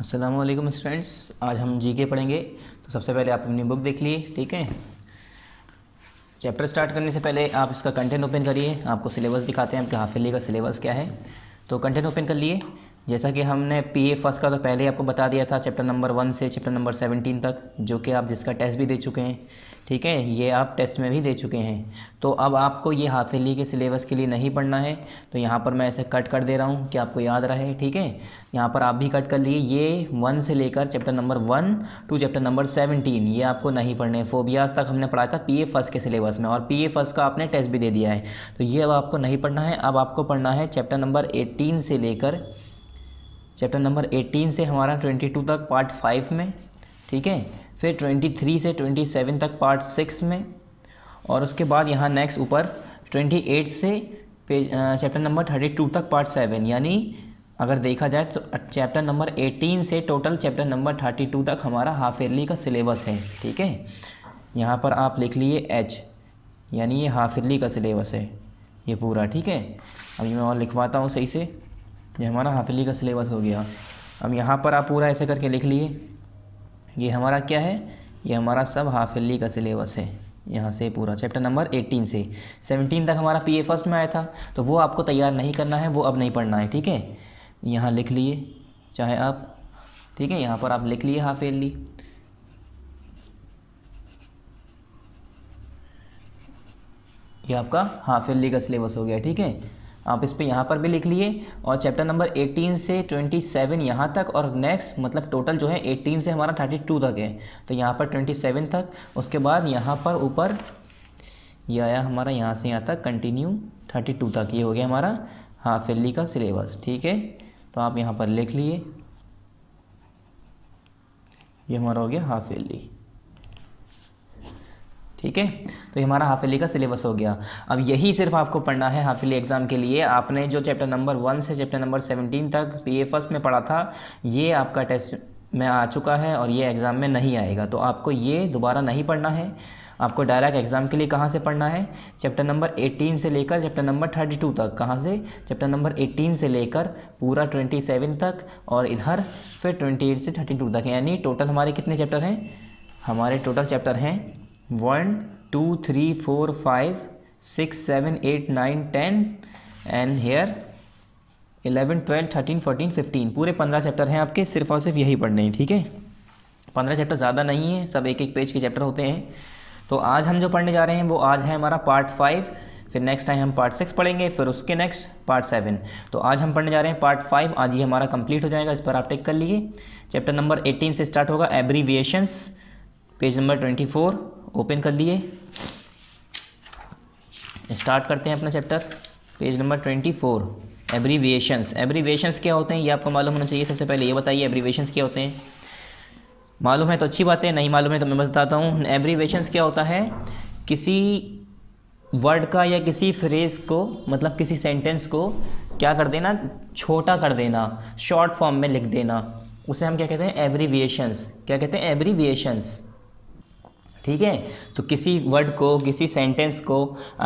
Aslam students आज हम GK पढ़ेंगे तो सबसे पहले आप अपनी बुक देख लिए ठीक है चैप्टर स्टार्ट करने से पहले आप इसका कंटेंट ओपन करिए आपको सिलेबस दिखाते हैं आपके हाफिली का सिलेबस क्या है तो कंटेंट ओपन कर लिए जैसा कि हमने पी ए फर्स्ट का तो पहले आपको बता दिया था चैप्टर नंबर वन से चैप्टर नंबर सेवनटीन तक जो कि आप जिसका टेस्ट भी दे चुके हैं ठीक है ये आप टेस्ट में भी दे चुके हैं तो अब आपको ये हाफिली के सिलेबस के लिए नहीं पढ़ना है तो यहाँ पर मैं ऐसे कट कर दे रहा हूँ कि आपको याद रहे ठीक है यहाँ पर आप भी कट कर लिए ये वन से लेकर chapter number one two chapter number seventeen ये आपको नहीं पढ़ने फोबियाज तक हमने पढ़ा था पी ए फर्स्ट के सिलेबस में और पी ए फर्स्ट का आपने टेस्ट भी दे दिया है तो ये अब आपको नहीं पढ़ना है अब आपको पढ़ना है चैप्टर नंबर एट्टीन से लेकर चैप्टर नंबर 18 से हमारा 22 तक पार्ट फाइव में ठीक है फिर 23 से 27 तक पार्ट सिक्स में और उसके बाद यहाँ नेक्स्ट ऊपर 28 से पेज चैप्टर नंबर 32 तक पार्ट सेवन यानी अगर देखा जाए तो चैप्टर नंबर 18 से टोटल चैप्टर नंबर 32 तक हमारा हाफ ईयरली का सिलेबस है ठीक है यहाँ पर आप लिख लिए एच यानी ये हाफ ईयरली का सिलेबस है ये पूरा ठीक है अभी मैं और लिखवाता हूँ सही से ये हमारा हाफिली का सिलेबस हो गया अब यहाँ पर आप पूरा ऐसे करके लिख लिए ये हमारा क्या है ये हमारा सब हाफिली का सिलेबस है यहाँ से पूरा चैप्टर नंबर 18 से 17 तक हमारा पीए फर्स्ट में आया था तो वो आपको तैयार नहीं करना है वो अब नहीं पढ़ना है ठीक है यहाँ लिख लिए चाहे आप ठीक है यहाँ पर आप लिख लिए हाफिली ये आपका हाफ एल का सिलेबस हो गया ठीक है आप इस पर यहाँ पर भी लिख लिए और चैप्टर नंबर 18 से 27 सेवन यहाँ तक और नेक्स्ट मतलब टोटल जो है 18 से हमारा 32 तक है तो यहाँ पर 27 तक उसके बाद यहाँ पर ऊपर ये आया हमारा यहाँ से यहाँ तक कंटिन्यू 32 तक ये हो गया हमारा हाफ़ एली का सिलेबस ठीक है तो आप यहाँ पर लिख लिए ये हमारा हो गया हाफ एली ठीक है तो ये हमारा हाफिली का सिलेबस हो गया अब यही सिर्फ आपको पढ़ना है हाफिली एग्ज़ाम के लिए आपने जो चैप्टर नंबर वन से चैप्टर नंबर सेवनटीन तक पी फर्स्ट में पढ़ा था ये आपका टेस्ट में आ चुका है और ये एग्ज़ाम में नहीं आएगा तो आपको ये दोबारा नहीं पढ़ना है आपको डायरेक्ट एग्ज़ाम के लिए कहाँ से पढ़ना है चैप्टर नंबर 18 से लेकर चैप्टर नंबर 32 तक कहाँ से चैप्टर नंबर 18 से लेकर पूरा 27 तक और इधर फिर 28 से 32 तक यानी टोटल हमारे कितने चैप्टर हैं हमारे टोटल चैप्टर हैं one two three four five six seven eight nine ten and here eleven twelve thirteen fourteen fifteen पूरे पंद्रह चैप्टर हैं आपके सिर्फ और सिर्फ यही पढ़ने हैं ठीक है पंद्रह चैप्टर ज़्यादा नहीं है सब एक एक पेज के चैप्टर होते हैं तो आज हम जो पढ़ने जा रहे हैं वो आज है हमारा पार्ट फाइव फिर नेक्स्ट टाइम हम पार्ट सिक्स पढ़ेंगे फिर उसके नेक्स्ट पार्ट सेवन तो आज हम पढ़ने जा रहे हैं पार्ट फाइव आज ये हमारा कंप्लीट हो जाएगा इस पर आप टेक कर लीजिए चैप्टर नंबर एटीन से स्टार्ट होगा abbreviations page number twenty four open कर लिए स्टार्ट करते हैं अपना chapter page number twenty four abbreviations abbreviations क्या होते हैं ये आपको मालूम होना चाहिए सबसे पहले ये बताइए एब्रीविएशंस क्या होते हैं मालूम है तो अच्छी बात है नहीं मालूम है तो मैं बताता हूँ एब्रीविएशंस क्या होता है किसी वर्ड का या किसी फ्रेज़ को मतलब किसी सेंटेंस को क्या कर देना छोटा कर देना शॉर्ट फॉर्म में लिख देना उसे हम क्या कहते हैं एवरीविएशंस क्या कहते हैं एवरीविएशंस ठीक है तो किसी वर्ड को किसी सेंटेंस को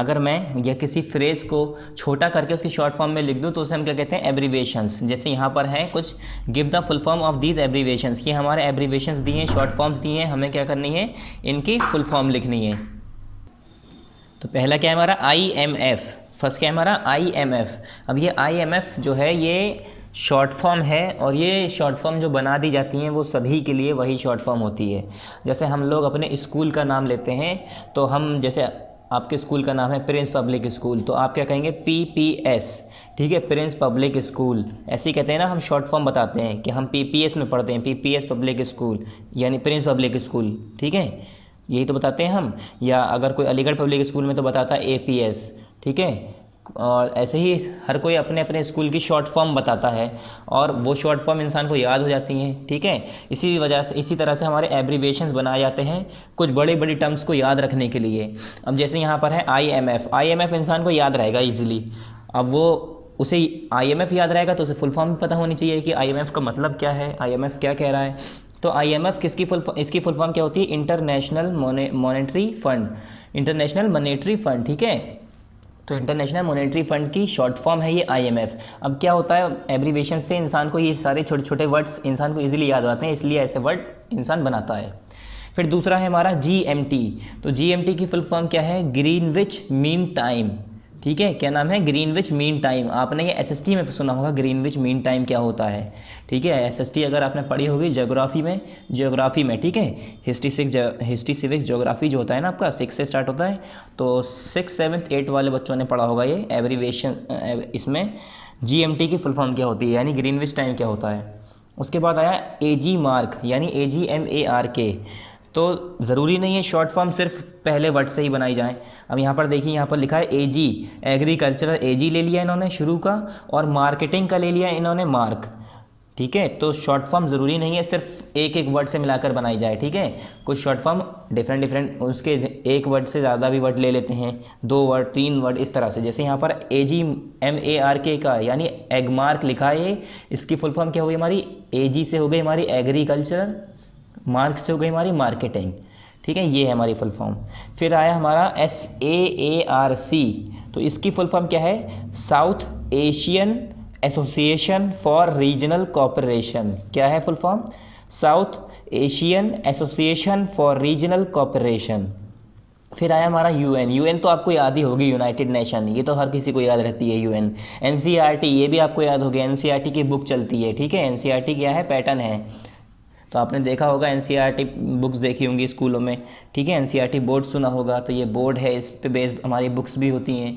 अगर मैं या किसी फ्रेज़ को छोटा करके उसकी शॉर्ट फॉर्म में लिख दूँ तो उसे हम क्या कहते हैं एब्रीवेशंस जैसे यहाँ पर है कुछ give the full form of these abbreviations कि हमारे एब्रीवेशंस दिए हैं शॉर्ट फॉर्म्स दिए हैं हमें क्या करनी है इनकी फुल फॉर्म लिखनी है तो पहला क्या है हमारा आई एम एफ़ फर्स्ट क्या है हमारा आई एम एफ़ अब ये आई एम एफ़ जो है ये शॉर्ट फॉर्म है और ये शॉर्ट फॉर्म जो बना दी जाती हैं वो सभी के लिए वही शॉर्ट फॉर्म होती है जैसे हम लोग अपने स्कूल का नाम लेते हैं तो हम जैसे आपके स्कूल का नाम है प्रिंस पब्लिक स्कूल तो आप क्या कहेंगे पी पी एस ठीक है प्रिंस पब्लिक स्कूल ऐसे ही कहते हैं ना हम शॉर्ट फॉर्म बताते हैं कि हम पी पी एस में पढ़ते हैं P P S public school यानी प्रिंस पब्लिक स्कूल ठीक है यही तो बताते हैं हम या अगर कोई अलीगढ़ पब्लिक स्कूल में तो बताता है ए पी एस ठीक है और ऐसे ही हर कोई अपने अपने स्कूल की शॉर्ट फॉर्म बताता है और वो शॉर्ट फॉर्म इंसान को याद हो जाती हैं ठीक है इसी वजह से इसी तरह से हमारे एब्रीवेशन बनाए जाते हैं कुछ बड़े बड़े टर्म्स को याद रखने के लिए अब जैसे यहाँ पर है आईएमएफ आईएमएफ इंसान को याद रहेगा ईजिली अब वो उसे आईएमएफ याद रहेगा तो उसे फुल फॉर्म पता होनी चाहिए कि एफ का मतलब क्या है एफ क्या कह रहा है तो आई एम एफ किसकी फुल इसकी फुल फॉर्म क्या होती है international monetary fund international monetary fund ठीक है तो इंटरनेशनल मॉनेटरी फंड की शॉर्ट फॉर्म है ये आईएमएफ अब क्या होता है एब्रीवेशन से इंसान को ये सारे छोटे छोटे वर्ड्स इंसान को इजीली याद आते हैं इसलिए ऐसे वर्ड इंसान बनाता है फिर दूसरा है हमारा जी तो जी की फुल फॉर्म क्या है ग्रीन विच मीन टाइम ठीक है क्या नाम है ग्रीनविच मीन टाइम आपने ये एसएसटी में सुना होगा ग्रीनविच मीन टाइम क्या होता है ठीक है एसएसटी अगर आपने पढ़ी होगी जोग्राफी में जोग्राफी में ठीक है history six history civics geography जो होता है ना आपका सिक्स से स्टार्ट होता है तो सिक्स सेवन्थ एट वाले बच्चों ने पढ़ा होगा ये एवरीवेशन eh, इसमें जी की फुल फॉर्म क्या होती है यानी ग्रीनविच टाइम क्या होता है उसके बाद आया ए जी मार्क यानी ए जी एम ए आर के तो ज़रूरी नहीं है शॉर्ट फॉर्म सिर्फ पहले वर्ड से ही बनाई जाएँ अब यहाँ पर देखिए यहाँ पर लिखा है एजी एग्रीकल्चरल एजी ले लिया इन्होंने शुरू का और मार्केटिंग का ले लिया इन्होंने मार्क ठीक है तो शॉर्ट फॉर्म ज़रूरी नहीं है सिर्फ एक एक वर्ड से मिलाकर बनाई जाए ठीक है कुछ शॉर्ट फॉर्म डिफरेंट डिफरेंट उसके एक वर्ड से ज़्यादा भी वर्ड ले लेते हैं दो वर्ड तीन वर्ड इस तरह से जैसे यहाँ पर ए जी एम ए आर के का यानी एगमार्क लिखा है इसकी फुल फॉर्म क्या हुई हमारी ए जी से हो गई हमारी एग्रीकल्चर मार्क से हो गई हमारी मार्केटिंग ठीक है ये है हमारी फुल फॉर्म फिर आया हमारा एस ए ए आर सी तो इसकी फुल फॉर्म क्या है south Asian association for regional cooperation क्या है full form south Asian association for regional cooperation फिर आया हमारा यूएन यूएन तो आपको याद ही होगी यूनाइटेड नेशन ये तो हर किसी को याद रहती है यूएन एनसीईआरटी e ये भी आपको याद होगी एनसीईआरटी e की बुक चलती है ठीक है एनसीईआरटी e क्या है पैटर्न है तो आपने देखा होगा एन बुक्स e देखी होंगी स्कूलों में ठीक है एन बोर्ड e सुना होगा तो ये बोर्ड है इस पर बेस्ड हमारी बुक्स भी होती हैं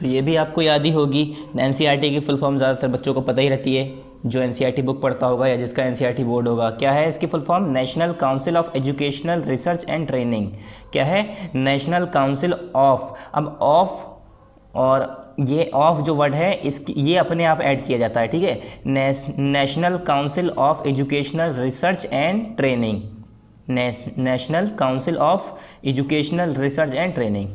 तो ये भी आपको याद ही होगी एन e की फुल फॉर्म ज़्यादातर बच्चों को पता ही रहती है जो एन बुक पढ़ता होगा या जिसका एन बोर्ड होगा क्या है इसकी full form national council of educational research and training क्या है नेशनल काउंसिल ऑफ अब ऑफ और ये ऑफ जो वर्ड है इसकी ये अपने आप ऐड किया जाता है ठीक है national council of educational research and training national council of educational research and training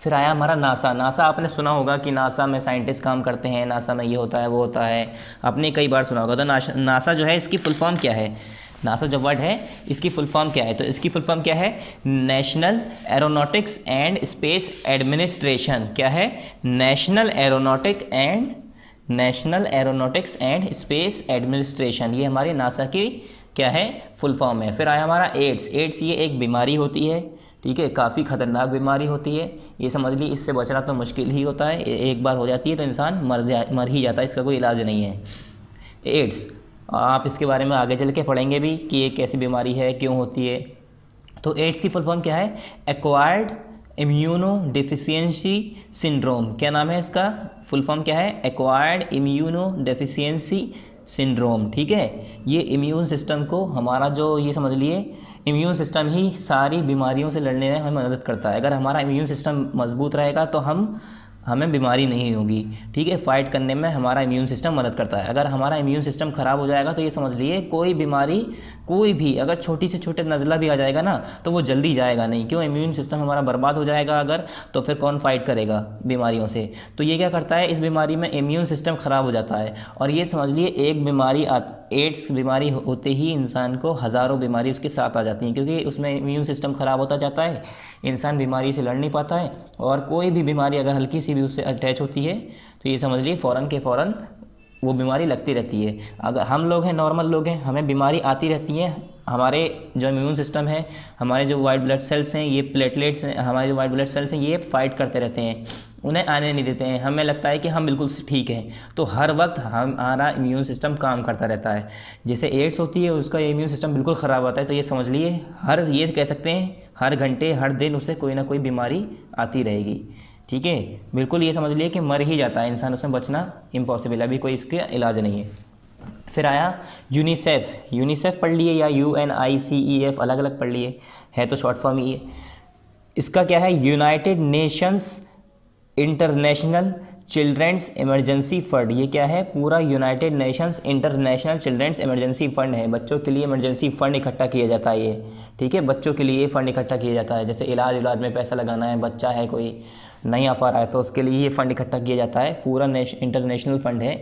फिर आया हमारा नासा नासा आपने सुना होगा कि नासा में साइंटिस्ट काम करते हैं नासा में ये होता है वो होता है आपने कई बार सुना होगा तो नासा जो है इसकी फुल फॉर्म क्या है नासा जो वर्ड है इसकी फुल फॉर्म क्या है तो इसकी फुल फॉर्म क्या है national aeronautics and space administration क्या है national aeronautic and national aeronautics and space administration ये हमारी नासा की क्या है फुल फॉर्म है फिर आया हमारा एड्स एड्स ये एक बीमारी होती है ठीक है काफ़ी ख़तरनाक बीमारी होती है ये समझ ली इससे बचना तो मुश्किल ही होता है एक बार हो जाती है तो इंसान मर जा मर ही जाता है इसका कोई इलाज नहीं है एड्स आप इसके बारे में आगे चल के पढ़ेंगे भी कि ये कैसी बीमारी है क्यों होती है तो एड्स की फुल फॉर्म क्या है एक्वायर्ड इम्यूनो डिफिशियंसी सिंड्रोम क्या नाम है इसका फुल फॉर्म क्या है एक्वायर्ड इम्यूनो डिफिशियंसी सिंड्रोम ठीक है ये इम्यून सिस्टम को हमारा जो ये समझ लिए इम्यून सिस्टम ही सारी बीमारियों से लड़ने में हमें मदद करता है अगर हमारा इम्यून सिस्टम मजबूत रहेगा तो हम हमें बीमारी नहीं होगी ठीक है फ़ाइट करने में हमारा इम्यून सिस्टम मदद करता है अगर हमारा इम्यून सिस्टम ख़राब हो जाएगा तो ये समझ लिए कोई बीमारी कोई भी अगर छोटी से छोटे नज़ला भी आ जाएगा ना तो वो जल्दी जाएगा नहीं क्यों इम्यून सिस्टम हमारा बर्बाद हो जाएगा अगर तो फिर कौन फाइट करेगा बीमारियों से तो ये क्या करता है इस बीमारी में इम्यून सिस्टम ख़राब हो जाता है और ये समझ लिए एक बीमारी एड्स बीमारी होते ही इंसान को हज़ारों बीमारी उसके साथ आ जाती हैं क्योंकि उसमें इम्यून सिस्टम ख़राब होता जाता है इंसान बीमारी से लड़ नहीं पाता है और कोई भी बीमारी अगर हल्की सी किसी भी उससे अटैच होती है तो ये समझ लीजिए फ़ौरन के फ़ौरन वो बीमारी लगती रहती है अगर हम लोग हैं नॉर्मल लोग हैं हमें बीमारी आती रहती है हमारे जो इम्यून सिस्टम है हमारे जो वाइट ब्लड सेल्स हैं ये प्लेटलेट्स हैं हमारे जो वाइट ब्लड सेल्स हैं ये फाइट करते रहते हैं उन्हें आने नहीं देते हैं हमें लगता है कि हम बिल्कुल ठीक हैं तो हर वक्त हमारा इम्यून सिस्टम काम करता रहता है जैसे एड्स होती है उसका इम्यून सिस्टम बिल्कुल ख़राब होता है तो ये समझ लिए हर ये कह सकते हैं हर घंटे हर दिन उसे कोई ना कोई बीमारी आती रहेगी ठीक है बिल्कुल ये समझ लिए कि मर ही जाता है इंसान उसमें बचना इम्पॉसिबल अभी कोई इसके इलाज नहीं है फिर आया यूनिसेफ यूनिसेफ पढ़ लिए या U N I C E e F अलग अलग पढ़ लिए है तो शॉर्ट फॉर्म ये इसका क्या है united nations international children's emergency fund ये क्या है पूरा united nations international children's emergency fund है बच्चों के लिए इमरजेंसी फंड इकट्ठा किया जाता है ये ठीक है बच्चों के लिए फंड इकट्ठा किया जाता है जैसे इलाज इलाज में पैसा लगाना है बच्चा है कोई नहीं आ पा रहा है तो उसके लिए ये फ़ंड इकट्ठा किया जाता है पूरा इंटरनेशनल फ़ंड है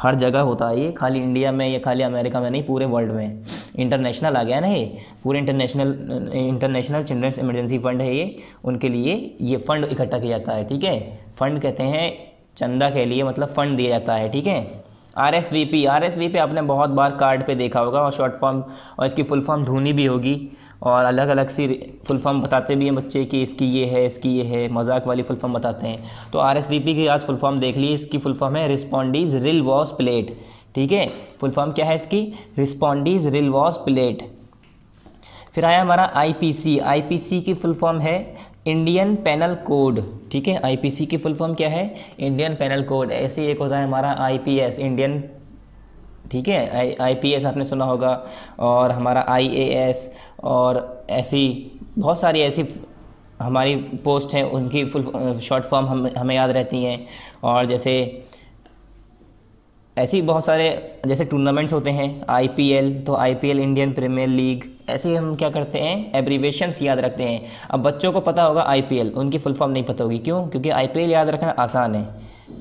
हर जगह होता है ये खाली इंडिया में या खाली अमेरिका में नहीं पूरे वर्ल्ड में इंटरनेशनल आ गया ना ये पूरे international international children's emergency fund है ये उनके लिए ये फ़ंड इकट्ठा किया जाता है ठीक है फ़ंड कहते हैं चंदा के लिए मतलब फ़ंड दिया जाता है ठीक है R S V P R S V P आपने बहुत बार कार्ड पे देखा होगा और शॉर्ट फॉर्म और इसकी फुल फॉर्म ढूंढनी भी होगी और अलग अलग सी फुल फॉर्म बताते भी हैं बच्चे कि इसकी ये है इसकी ये है मजाक वाली फुल फॉर्म बताते हैं तो आर की आज फुल फॉर्म देख ली इसकी फुल फॉर्म है रिस्पॉन्डीज रिल वॉस प्लेट ठीक है फुल फॉर्म क्या है इसकी रिस्पॉन्डीज रिल वॉस प्लेट फिर आया हमारा आईपीसी आईपीसी की फुल फॉर्म है इंडियन पैनल कोड ठीक है आईपीसी की फुल फॉर्म क्या है इंडियन पैनल कोड ऐसे एक होता है हमारा आईपीएस इंडियन ठीक है आई आईपीएस आपने सुना होगा और हमारा आईएएस और ऐसी बहुत सारी ऐसी हमारी पोस्ट हैं उनकी फुल शॉर्ट फॉर्म हम हमें याद रहती हैं और जैसे ऐसी बहुत सारे जैसे टूर्नामेंट्स होते हैं आईपीएल तो आईपीएल इंडियन प्रीमियर लीग ऐसे हम क्या करते हैं एब्रीवेशंस याद रखते हैं अब बच्चों को पता होगा आईपीएल उनकी फुल फॉर्म नहीं पता होगी क्यों क्योंकि आईपीएल याद रखना आसान है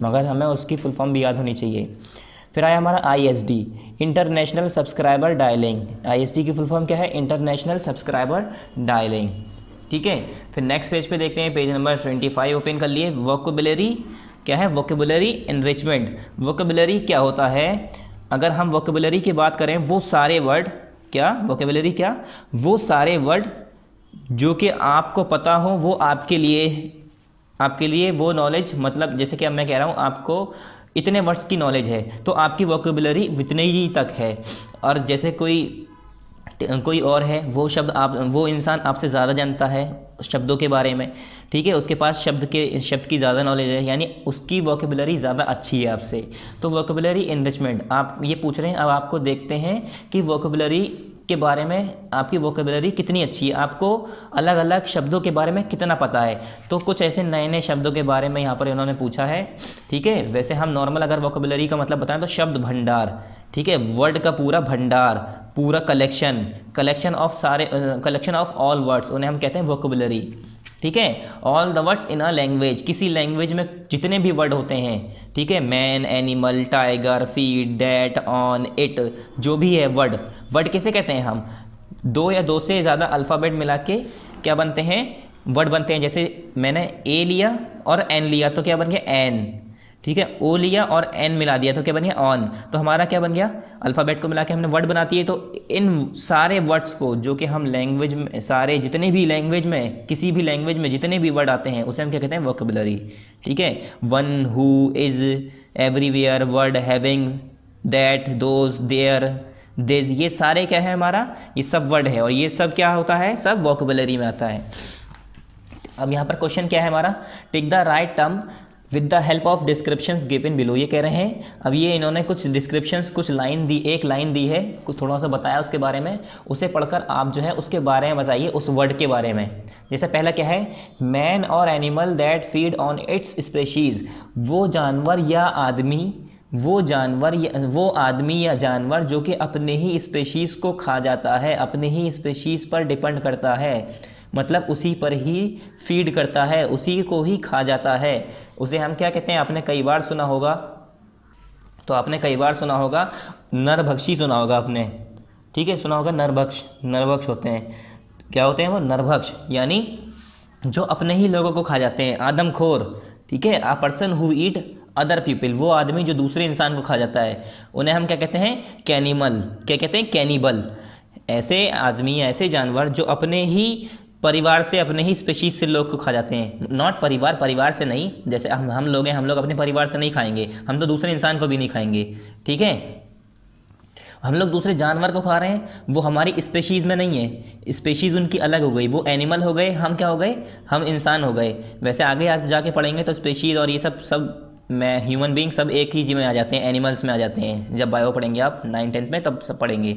मगर हमें उसकी फुल फॉर्म भी याद होनी चाहिए फिर आया हमारा ISD international subscriber dialing ISD की फुल फॉर्म क्या है इंटरनेशनल सब्सक्राइबर डायलिंग ठीक है फिर नेक्स्ट पेज पे देखते हैं page number twenty five open कर लिए वोकेबुलरी क्या है वोकेबुलरी इनरिचमेंट वोकेबुलरी क्या होता है अगर हम वोकेबुलरी की बात करें वो सारे वर्ड क्या वोकेबुलरी क्या वो सारे वर्ड जो कि आपको पता हो वो आपके लिए आपके लिए वो नॉलेज मतलब जैसे कि अब मैं कह रहा हूँ आपको इतने वर्ड्स की नॉलेज है तो आपकी वोकेबलरी उतने ही तक है और जैसे कोई कोई और है वो शब्द आप वो इंसान आपसे ज़्यादा जानता है शब्दों के बारे में ठीक है उसके पास शब्द के शब्द की ज़्यादा नॉलेज है यानी उसकी वोकेबलरी ज़्यादा अच्छी है आपसे तो वोकेबलरी इनरिचमेंट आप ये पूछ रहे हैं अब आपको देखते हैं कि वोकेबलरी के बारे में आपकी वोकेबलरी कितनी अच्छी है आपको अलग अलग शब्दों के बारे में कितना पता है तो कुछ ऐसे नए नए शब्दों के बारे में यहाँ पर इन्होंने पूछा है ठीक है वैसे हम नॉर्मल अगर वोकेबलरी का मतलब बताएं तो शब्द भंडार ठीक है वर्ड का पूरा भंडार पूरा कलेक्शन कलेक्शन ऑफ सारे कलेक्शन ऑफ ऑल वर्ड्स उन्हें हम कहते हैं वोकबलरी ठीक है all the words in a language किसी लैंग्वेज में जितने भी वर्ड होते हैं ठीक है man animal tiger feed date on it जो भी है वर्ड वर्ड कैसे कहते हैं हम दो या दो से ज़्यादा अल्फ़ाबेट मिला के क्या बनते हैं वर्ड बनते हैं जैसे मैंने ए लिया और एन लिया तो क्या बन गया एन ठीक है ओ लिया और एन मिला दिया तो क्या बन गया ऑन तो हमारा क्या बन गया अल्फ़ाबेट को मिला के हमने वर्ड बनाती है तो इन सारे वर्ड्स को जो कि हम लैंग्वेज में सारे जितने भी लैंग्वेज में किसी भी लैंग्वेज में जितने भी वर्ड आते हैं उसे हम क्या कहते हैं वोकबलरी ठीक है one who is everywhere word having that those there these ये सारे क्या है हमारा ये सब वर्ड है और ये सब क्या होता है सब वोकबलरी में आता है अब यहाँ पर क्वेश्चन क्या है हमारा take the right term with the help of given below ये कह रहे हैं अब ये इन्होंने कुछ डिस्क्रिप्शन कुछ लाइन दी एक लाइन दी है कुछ थोड़ा सा बताया उसके बारे में उसे पढ़कर आप जो है उसके बारे में बताइए उस वर्ड के बारे में जैसे पहला क्या है मैन और animal that feed on its species वो जानवर या आदमी वो जानवर या वो आदमी या जानवर जो कि अपने ही स्पेशीज़ को खा जाता है अपने ही स्पेशीज़ पर डिपेंड करता है मतलब उसी पर ही फीड करता है उसी को ही खा जाता है उसे हम क्या कहते हैं आपने कई बार सुना होगा तो आपने कई बार सुना होगा नरभक्षी सुना होगा आपने ठीक है सुना होगा नरभक्ष नरभक्ष होते हैं क्या होते हैं वो नरभक्ष यानी जो अपने ही लोगों को खा जाते हैं आदमखोर ठीक है a person who eat other people वो आदमी जो दूसरे इंसान को खा जाता है उन्हें हम क्या कहते हैं कैनिमल क्या कहते हैं कैनिबल ऐसे आदमी ऐसे जानवर जो अपने ही परिवार से अपने ही स्पेशीज से लोग को खा जाते हैं नॉट परिवार परिवार से नहीं जैसे हम हम लोग हैं हम लोग अपने परिवार से नहीं खाएंगे हम तो दूसरे इंसान को भी नहीं खाएंगे ठीक है हम लोग दूसरे जानवर को खा रहे हैं वो हमारी स्पेशीज़ में नहीं है स्पेशीज़ उनकी अलग हो गई वो एनिमल हो गए हम क्या हो गए हम इंसान हो गए वैसे आगे आप जाके पढ़ेंगे तो स्पेशीज़ और ये सब सब मैं ह्यूमन बींग सब एक ही जी में आ जाते हैं एनिमल्स में आ जाते हैं जब बायो पढ़ेंगे आप नाइन टेंथ में तब सब पढ़ेंगे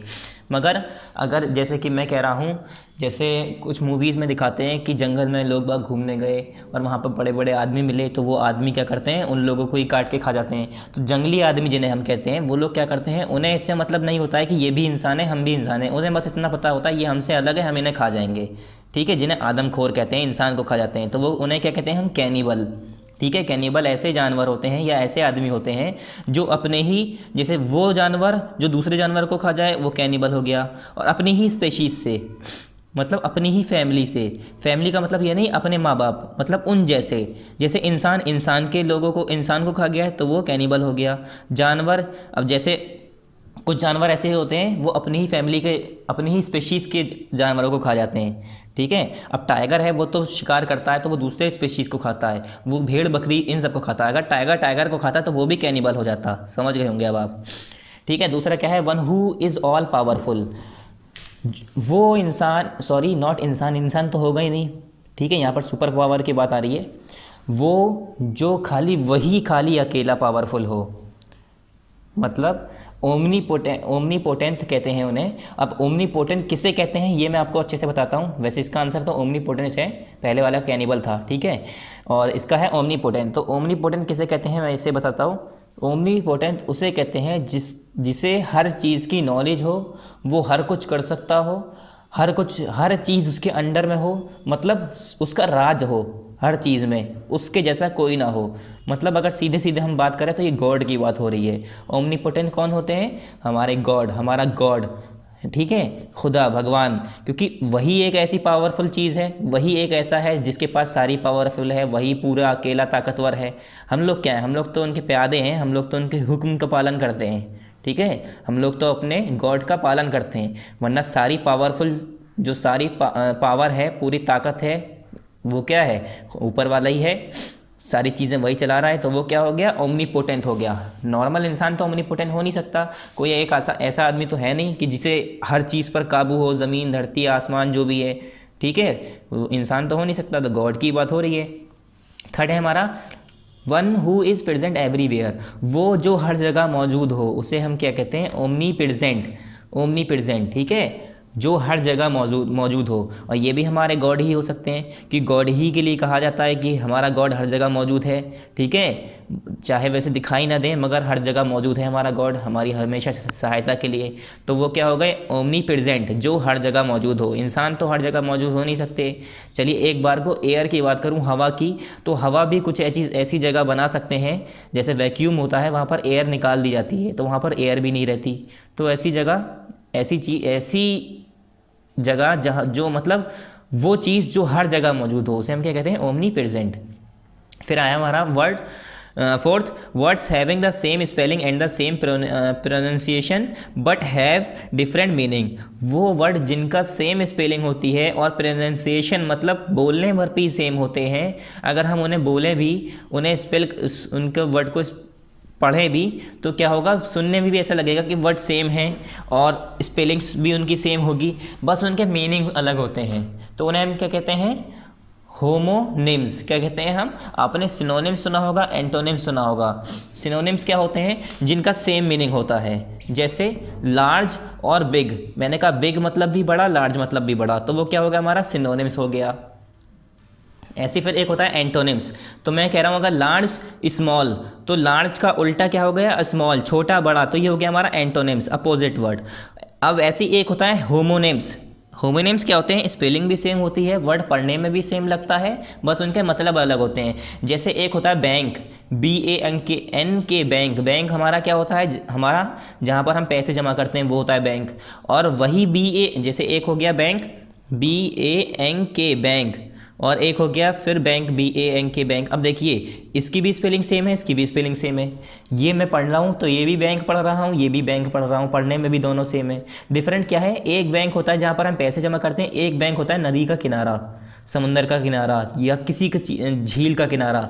मगर अगर जैसे कि मैं कह रहा हूँ जैसे कुछ मूवीज़ में दिखाते हैं कि जंगल में लोग बाग घूमने गए और वहाँ पर बड़े बड़े आदमी मिले तो वो आदमी क्या करते हैं उन लोगों को ही काट के खा जाते हैं तो जंगली आदमी जिन्हें हम कहते हैं वो लोग क्या करते हैं उन्हें इससे मतलब नहीं होता है कि ये भी इंसान है हम भी इंसान हैं उन्हें बस इतना पता होता है ये हमसे अलग है हम इन्हें खा जाएंगे ठीक है जिन्हें आदमखोर कहते हैं इंसान को खा जाते हैं तो वो उन्हें क्या कहते हैं हम कैनिबल ठीक है कैनिबल ऐसे जानवर होते हैं या ऐसे आदमी होते हैं जो अपने ही जैसे वो जानवर जो दूसरे जानवर को खा जाए वो कैनिबल हो गया और अपनी ही स्पेशीज़ से मतलब अपनी ही फैमिली से फैमिली का मतलब ये नहीं अपने माँ बाप मतलब उन जैसे जैसे इंसान इंसान के लोगों को इंसान को खा गया है तो वो कैनिबल हो गया जानवर अब जैसे कुछ जानवर ऐसे होते हैं वो अपनी ही फैमिली के अपनी ही स्पेशीज़ के जानवरों को खा जाते हैं ठीक है अब टाइगर है वो तो शिकार करता है तो वो दूसरे स्पेशीज़ को खाता है वो भेड़ बकरी इन सबको खाता है अगर टाइगर टाइगर को खाता है तो वो भी कैनिबल हो जाता समझ गए होंगे अब आप ठीक है दूसरा क्या है one who is all powerful वो इंसान सॉरी नॉट इंसान इंसान तो होगा ही नहीं ठीक है यहाँ पर सुपर पावर की बात आ रही है वो जो खाली वही खाली अकेला पावरफुल हो मतलब ओमनी पोटें ओमनी पोटेंट कहते हैं उन्हें अब ओमनी पोटेंट किसे कहते हैं ये मैं आपको अच्छे से बताता हूँ वैसे इसका आंसर तो ओमनी पोटेंट है पहले वाला कैनिबल था ठीक है और इसका है ओमनी पोटेंट तो ओमनी पोटेंट किसे कहते हैं मैं इसे बताता हूँ ओमनी पोटेंट उसे कहते हैं जिस जिसे हर चीज़ की नॉलेज हो वो हर कुछ कर सकता हो हर कुछ हर चीज़ उसके अंडर में हो मतलब उसका राज हो हर चीज़ में उसके जैसा कोई ना हो मतलब अगर सीधे सीधे हम बात करें तो ये गॉड की बात हो रही है ओमनीपोटेंट कौन होते हैं हमारे गॉड हमारा गॉड ठीक है खुदा भगवान क्योंकि वही एक ऐसी पावरफुल चीज़ है वही एक ऐसा है जिसके पास सारी पावरफुल है वही पूरा अकेला ताकतवर है हम लोग क्या है हम लोग तो उनके प्यादे हैं हम लोग तो उनके हुक्म का पालन करते हैं ठीक है हम लोग तो अपने गॉड का पालन करते हैं वरना सारी पावरफुल जो सारी पा, पावर है पूरी ताकत है वो क्या है ऊपर वाला ही है सारी चीज़ें वही चला रहा है तो वो क्या हो गया ओमनीपोटेंट हो गया नॉर्मल इंसान तो ओमनीपोटेंट हो नहीं सकता कोई एक ऐसा ऐसा आदमी तो है नहीं कि जिसे हर चीज़ पर काबू हो ज़मीन धरती आसमान जो भी है ठीक है इंसान तो हो नहीं सकता तो गॉड की बात हो रही है थर्ड है हमारा one who is present everywhere वो जो हर जगह मौजूद हो उसे हम क्या कहते हैं ओमनी प्रजेंट ओमनी प्रजेंट ठीक है जो हर जगह मौजूद मौजूद हो और ये भी हमारे गॉड ही हो सकते हैं कि गॉड ही के लिए कहा जाता है कि हमारा गॉड हर जगह मौजूद है ठीक है चाहे वैसे दिखाई ना दें मगर हर जगह मौजूद है हमारा गॉड हमारी हमेशा सहायता के लिए तो वो क्या हो गए ओमनी प्रजेंट जो हर जगह मौजूद हो इंसान तो हर जगह मौजूद हो नहीं सकते चलिए एक बार को एयर की बात करूँ हवा की तो हवा भी कुछ ऐसी ऐसी जगह बना सकते हैं जैसे वैक्यूम होता है वहाँ पर एयर निकाल दी जाती है तो वहाँ पर एयर भी नहीं रहती तो ऐसी जगह ऐसी चीज ऐसी जगह जहाँ जो मतलब वो चीज़ जो हर जगह मौजूद हो उसे हम क्या कहते हैं ओमनी प्रजेंट फिर आया हमारा word fourth words having the same spelling and the same pronunciation but have different meaning वो वर्ड जिनका सेम स्पेलिंग होती है और प्रोनाउंसिएशन मतलब बोलने भर भी ही सेम होते हैं अगर हम उन्हें बोलें भी उन्हें स्पेल उनके वर्ड को पढ़ें भी तो क्या होगा सुनने में भी ऐसा लगेगा कि वर्ड सेम है और स्पेलिंग्स भी उनकी सेम होगी बस उनके मीनिंग अलग होते हैं तो उन्हें हम क्या कहते हैं होमोनिम्स क्या कहते हैं हम आपने सिनोनिम सुना होगा एंटोनिम सुना होगा सिनोनिम्स क्या होते हैं जिनका सेम मीनिंग होता है जैसे लार्ज और बिग मैंने कहा बिग मतलब भी बड़ा लार्ज मतलब भी बड़ा तो वो क्या हो गया हमारा सिनोनिम्स हो गया ऐसे फिर एक होता है एंटोनिम्स तो मैं कह रहा हूँ अगर लार्ज स्मॉल तो लार्ज का उल्टा क्या हो गया स्मॉल छोटा बड़ा तो ये हो गया हमारा एंटोनिम्स अपोजिट वर्ड अब ऐसे एक होता है होमोनेम्स होमोनेम्स क्या होते हैं स्पेलिंग भी सेम होती है वर्ड पढ़ने में भी सेम लगता है बस उनके मतलब अलग होते हैं जैसे एक होता है bank B A N K N K bank bank हमारा क्या होता है हमारा जहाँ पर हम पैसे जमा करते हैं वो होता है बैंक और वही बी ए जैसे एक हो गया bank B A N K bank और एक हो गया फिर bank B A N K bank अब देखिए इसकी भी स्पेलिंग सेम है इसकी भी स्पेलिंग सेम है ये मैं पढ़ रहा हूँ तो ये भी बैंक पढ़ रहा हूँ ये भी बैंक पढ़ रहा हूँ पढ़ने में भी दोनों सेम है डिफरेंट क्या है एक बैंक होता है जहाँ पर हम पैसे जमा करते हैं एक बैंक होता है नदी का किनारा समुंदर का किनारा या किसी का झील का किनारा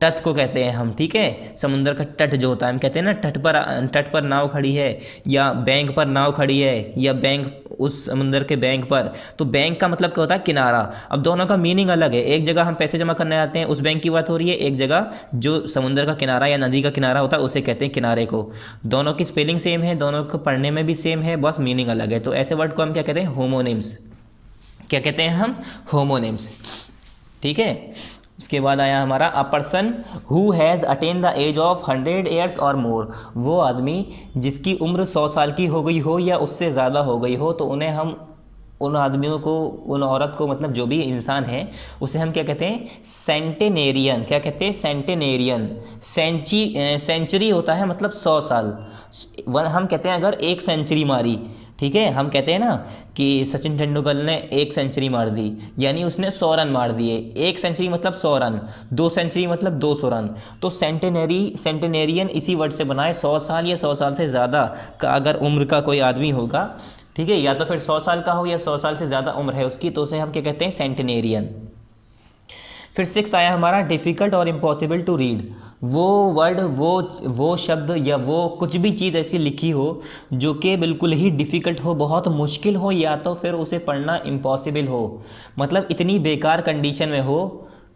तट को कहते हैं हम ठीक है समुद्र का तट जो होता है हम कहते हैं ना तट पर तट पर नाव खड़ी है या बैंक पर नाव खड़ी है या बैंक उस समुद्र के बैंक पर तो बैंक का मतलब क्या होता है किनारा अब दोनों का मीनिंग अलग है एक जगह हम पैसे जमा करने आते हैं उस बैंक की बात हो रही है एक जगह जो समुद्र का किनारा या नदी का किनारा होता है उसे कहते हैं किनारे को दोनों की स्पेलिंग सेम है दोनों को पढ़ने में भी सेम है बस मीनिंग अलग है तो ऐसे वर्ड को हम क्या कहते हैं होमोनेम्स क्या कहते हैं हम होमोनेम्स ठीक है उसके बाद आया हमारा a person who has attain the age of hundred years और मोर वो आदमी जिसकी उम्र सौ साल की हो गई हो या उससे ज़्यादा हो गई हो तो उन्हें हम उन आदमियों को उन औरत को मतलब जो भी इंसान है उसे हम क्या कहते हैं सेंटेनेरियन क्या कहते हैं सेंटेनेरियन सेंची सेंचुरी होता है मतलब सौ साल वन हम कहते हैं अगर एक सेंचुरी मारी ठीक है हम कहते हैं ना कि सचिन तेंदुलकर ने एक सेंचुरी मार दी यानी उसने सौ रन मार दिए एक सेंचुरी मतलब सौ रन दो सेंचुरी मतलब दो सौ रन तो सेंटेनरी सेंटेनेरियन इसी वर्ड से बनाए सौ साल या सौ साल से ज़्यादा का अगर उम्र का कोई आदमी होगा ठीक है या तो फिर सौ साल का हो या सौ साल से ज़्यादा उम्र है उसकी तो उसे हम क्या कहते हैं सेंटेनेरियन फिर सिक्स आया हमारा डिफ़िकल्ट और इम्पॉसिबल टू रीड वो वर्ड वो वो शब्द या वो कुछ भी चीज़ ऐसी लिखी हो जो कि बिल्कुल ही डिफ़िकल्ट हो बहुत मुश्किल हो या तो फिर उसे पढ़ना इम्पॉसिबल हो मतलब इतनी बेकार कंडीशन में हो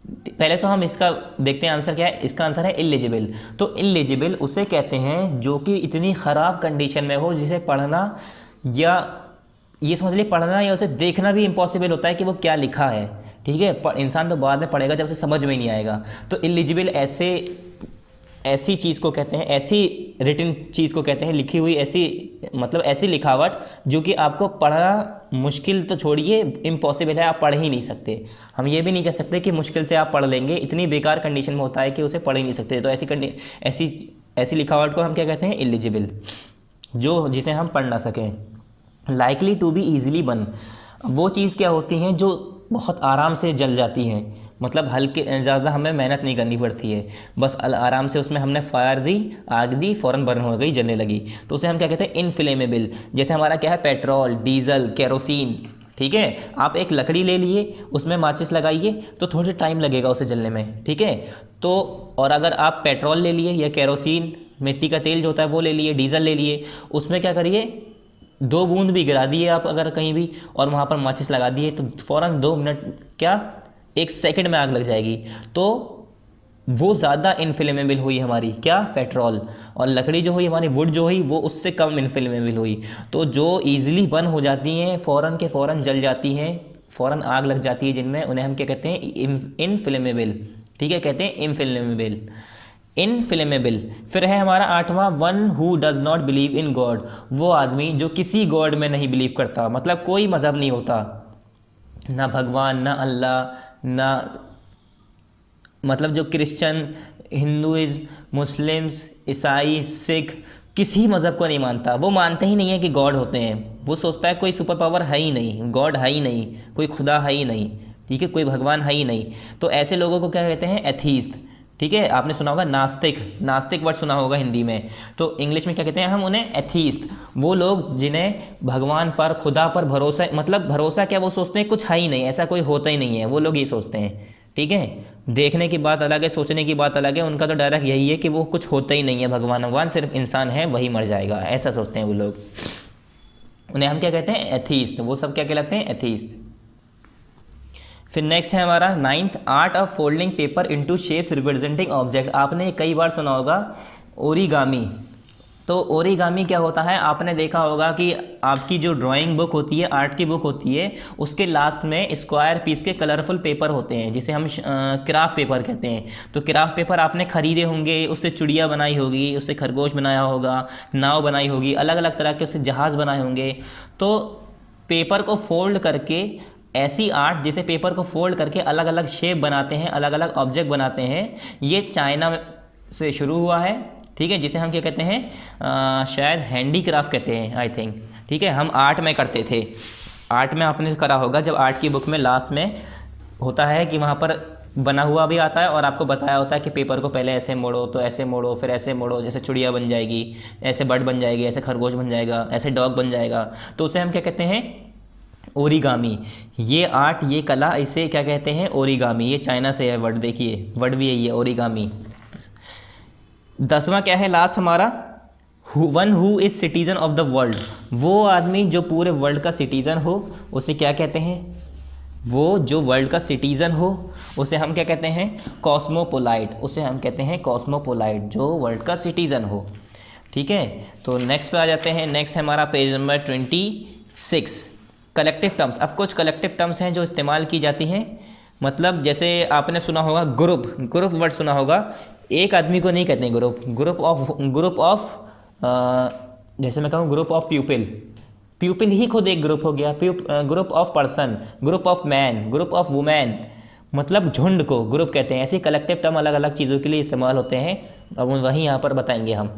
पहले तो हम इसका देखते हैं आंसर क्या है इसका आंसर है इलिजिबल तो इलिजिबल उसे कहते हैं जो कि इतनी ख़राब कंडीशन में हो जिसे पढ़ना या ये समझ लीजिए पढ़ना या उसे देखना भी इम्पॉसिबल होता है कि वो क्या लिखा है ठीक है इंसान तो बाद में पढ़ेगा जब उसे समझ में नहीं आएगा तो एलिजिबल ऐसे ऐसी चीज़ को कहते हैं ऐसी रिटर्न चीज़ को कहते हैं लिखी हुई ऐसी मतलब ऐसी लिखावट जो कि आपको पढ़ना मुश्किल तो छोड़िए इम्पॉसिबल है आप पढ़ ही नहीं सकते हम ये भी नहीं कह सकते कि मुश्किल से आप पढ़ लेंगे इतनी बेकार कंडीशन में होता है कि उसे पढ़ ही नहीं सकते तो ऐसी ऐसी ऐसी लिखावट को हम क्या कहते हैं एलिजिबल जो जिसे हम पढ़ ना सकें लाइकली टू बी ईजिली बन वो चीज़ क्या होती हैं जो बहुत आराम से जल जाती हैं मतलब हल्के ज़्यादा हमें मेहनत नहीं करनी पड़ती है बस आराम से उसमें हमने फायर दी आग दी फ़ौरन बर्न हो गई जलने लगी तो उसे हम क्या कहते हैं इनफ्लेमेबल जैसे हमारा क्या है पेट्रोल डीजल केरोसिन ठीक है आप एक लकड़ी ले लिए उसमें माचिस लगाइए तो थोड़े टाइम लगेगा उसे जलने में ठीक है तो और अगर आप पेट्रोल ले लिए या केरोसिन मिट्टी का तेल जो होता है वो ले लिए डीजल ले लिए उसमें क्या करिए दो बूंद भी गिरा दिए आप अगर कहीं भी और वहाँ पर माचिस लगा दिए तो फ़ौर दो मिनट क्या एक सेकंड में आग लग जाएगी तो वो ज़्यादा इनफ्लेमेबल हुई हमारी क्या पेट्रोल और लकड़ी जो हुई हमारी वुड जो हुई वो उससे कम इनफ्लेमेबल हुई तो जो ईज़िली बर्न हो जाती हैं फ़ौरन के फ़ौरन जल जाती हैं फ़ौरन आग लग जाती है जिनमें उन्हें हम क्या कहते हैं इनफ्लेमेबल ठीक है कहते हैं इनफ्लेमेबल इनफ्लेमेबल फिर है हमारा आठवां one who does not believe in God वो आदमी जो किसी गॉड में नहीं बिलीव करता मतलब कोई मज़हब नहीं होता ना भगवान ना अल्लाह ना मतलब जो क्रिश्चन हिंदुज मुस्लिम्स ईसाई सिख किसी मज़हब को नहीं मानता वो मानते ही नहीं है कि गॉड होते हैं वो सोचता है कोई सुपर पावर है ही नहीं गॉड है ही नहीं कोई खुदा है ही नहीं ठीक है कोई भगवान है ही नहीं तो ऐसे लोगों को क्या कहते हैं एथीस्ट ठीक है आपने सुना होगा नास्तिक नास्तिक वर्ड सुना होगा हिंदी में तो इंग्लिश में क्या कहते हैं हम उन्हें एथीस्ट वो लोग जिन्हें भगवान पर खुदा पर भरोसा मतलब भरोसा क्या वो सोचते हैं कुछ है ही नहीं ऐसा कोई होता ही नहीं है वो लोग ये सोचते हैं ठीक है देखने की बात अलग है सोचने की बात अलग है उनका तो डायरेक्ट यही है कि वो कुछ होता ही नहीं है भगवान भगवान सिर्फ इंसान है वही मर जाएगा ऐसा सोचते हैं वो लोग उन्हें हम क्या कहते हैं एथीस्ट वो सब क्या कहलाते हैं एथीस्ट फिर नेक्स्ट है हमारा ninth art of folding paper into shapes representing object आपने कई बार सुना होगा ओरिगामी तो ओरिगामी क्या होता है आपने देखा होगा कि आपकी जो ड्राइंग बुक होती है आर्ट की बुक होती है उसके लास्ट में स्क्वायर पीस के कलरफुल पेपर होते हैं जिसे हम क्राफ्ट पेपर कहते हैं तो क्राफ्ट पेपर आपने ख़रीदे होंगे उससे चुड़िया बनाई होगी उससे खरगोश बनाया होगा नाव बनाई होगी अलग अलग तरह के उससे जहाज़ बनाए होंगे तो पेपर को फोल्ड करके ऐसी आर्ट जिसे पेपर को फोल्ड करके अलग अलग शेप बनाते हैं अलग अलग ऑब्जेक्ट बनाते हैं ये चाइना से शुरू हुआ है ठीक है जिसे हम क्या कहते हैं शायद हैंडीक्राफ्ट कहते हैं आई थिंक ठीक है हम आर्ट में करते थे आर्ट में आपने करा होगा जब आर्ट की बुक में लास्ट में होता है कि वहाँ पर बना हुआ भी आता है और आपको बताया होता है कि पेपर को पहले ऐसे मोड़ो तो ऐसे मोड़ो फिर ऐसे मोड़ो जैसे चिड़िया बन जाएगी ऐसे बर्ड बन जाएगी ऐसे खरगोश बन जाएगा ऐसे डॉग बन जाएगा तो उसे हम क्या कहते हैं ओरिगामी ये आर्ट ये कला इसे क्या कहते हैं ओरिगामी ये चाइना से है वर्ड देखिए वर्ड भी यही है ओरिगामी दसवां क्या है लास्ट हमारा one who is citizen of the world वो आदमी जो पूरे वर्ल्ड का सिटीज़न हो उसे क्या कहते हैं वो जो वर्ल्ड का सिटीज़न हो उसे हम क्या कहते हैं कॉस्मोपोलाइट उसे हम कहते हैं कॉस्मोपोलाइट जो वर्ल्ड का सिटीज़न हो ठीक है तो नेक्स्ट पे आ जाते हैं नेक्स्ट है हमारा page number twenty six collective terms अब कुछ कलेक्टिव टर्म्स हैं जो इस्तेमाल की जाती हैं मतलब जैसे आपने सुना होगा ग्रुप ग्रुप वर्ड सुना होगा एक आदमी को नहीं कहते group group of group of जैसे मैं कहूँ ग्रुप ऑफ पीपल पीपल ही खुद एक ग्रुप हो गया group of person group of man group of women मतलब झुंड को ग्रुप कहते हैं ऐसे कलेक्टिव टर्म अलग अलग चीज़ों के लिए इस्तेमाल होते हैं अब वही यहाँ पर बताएंगे हम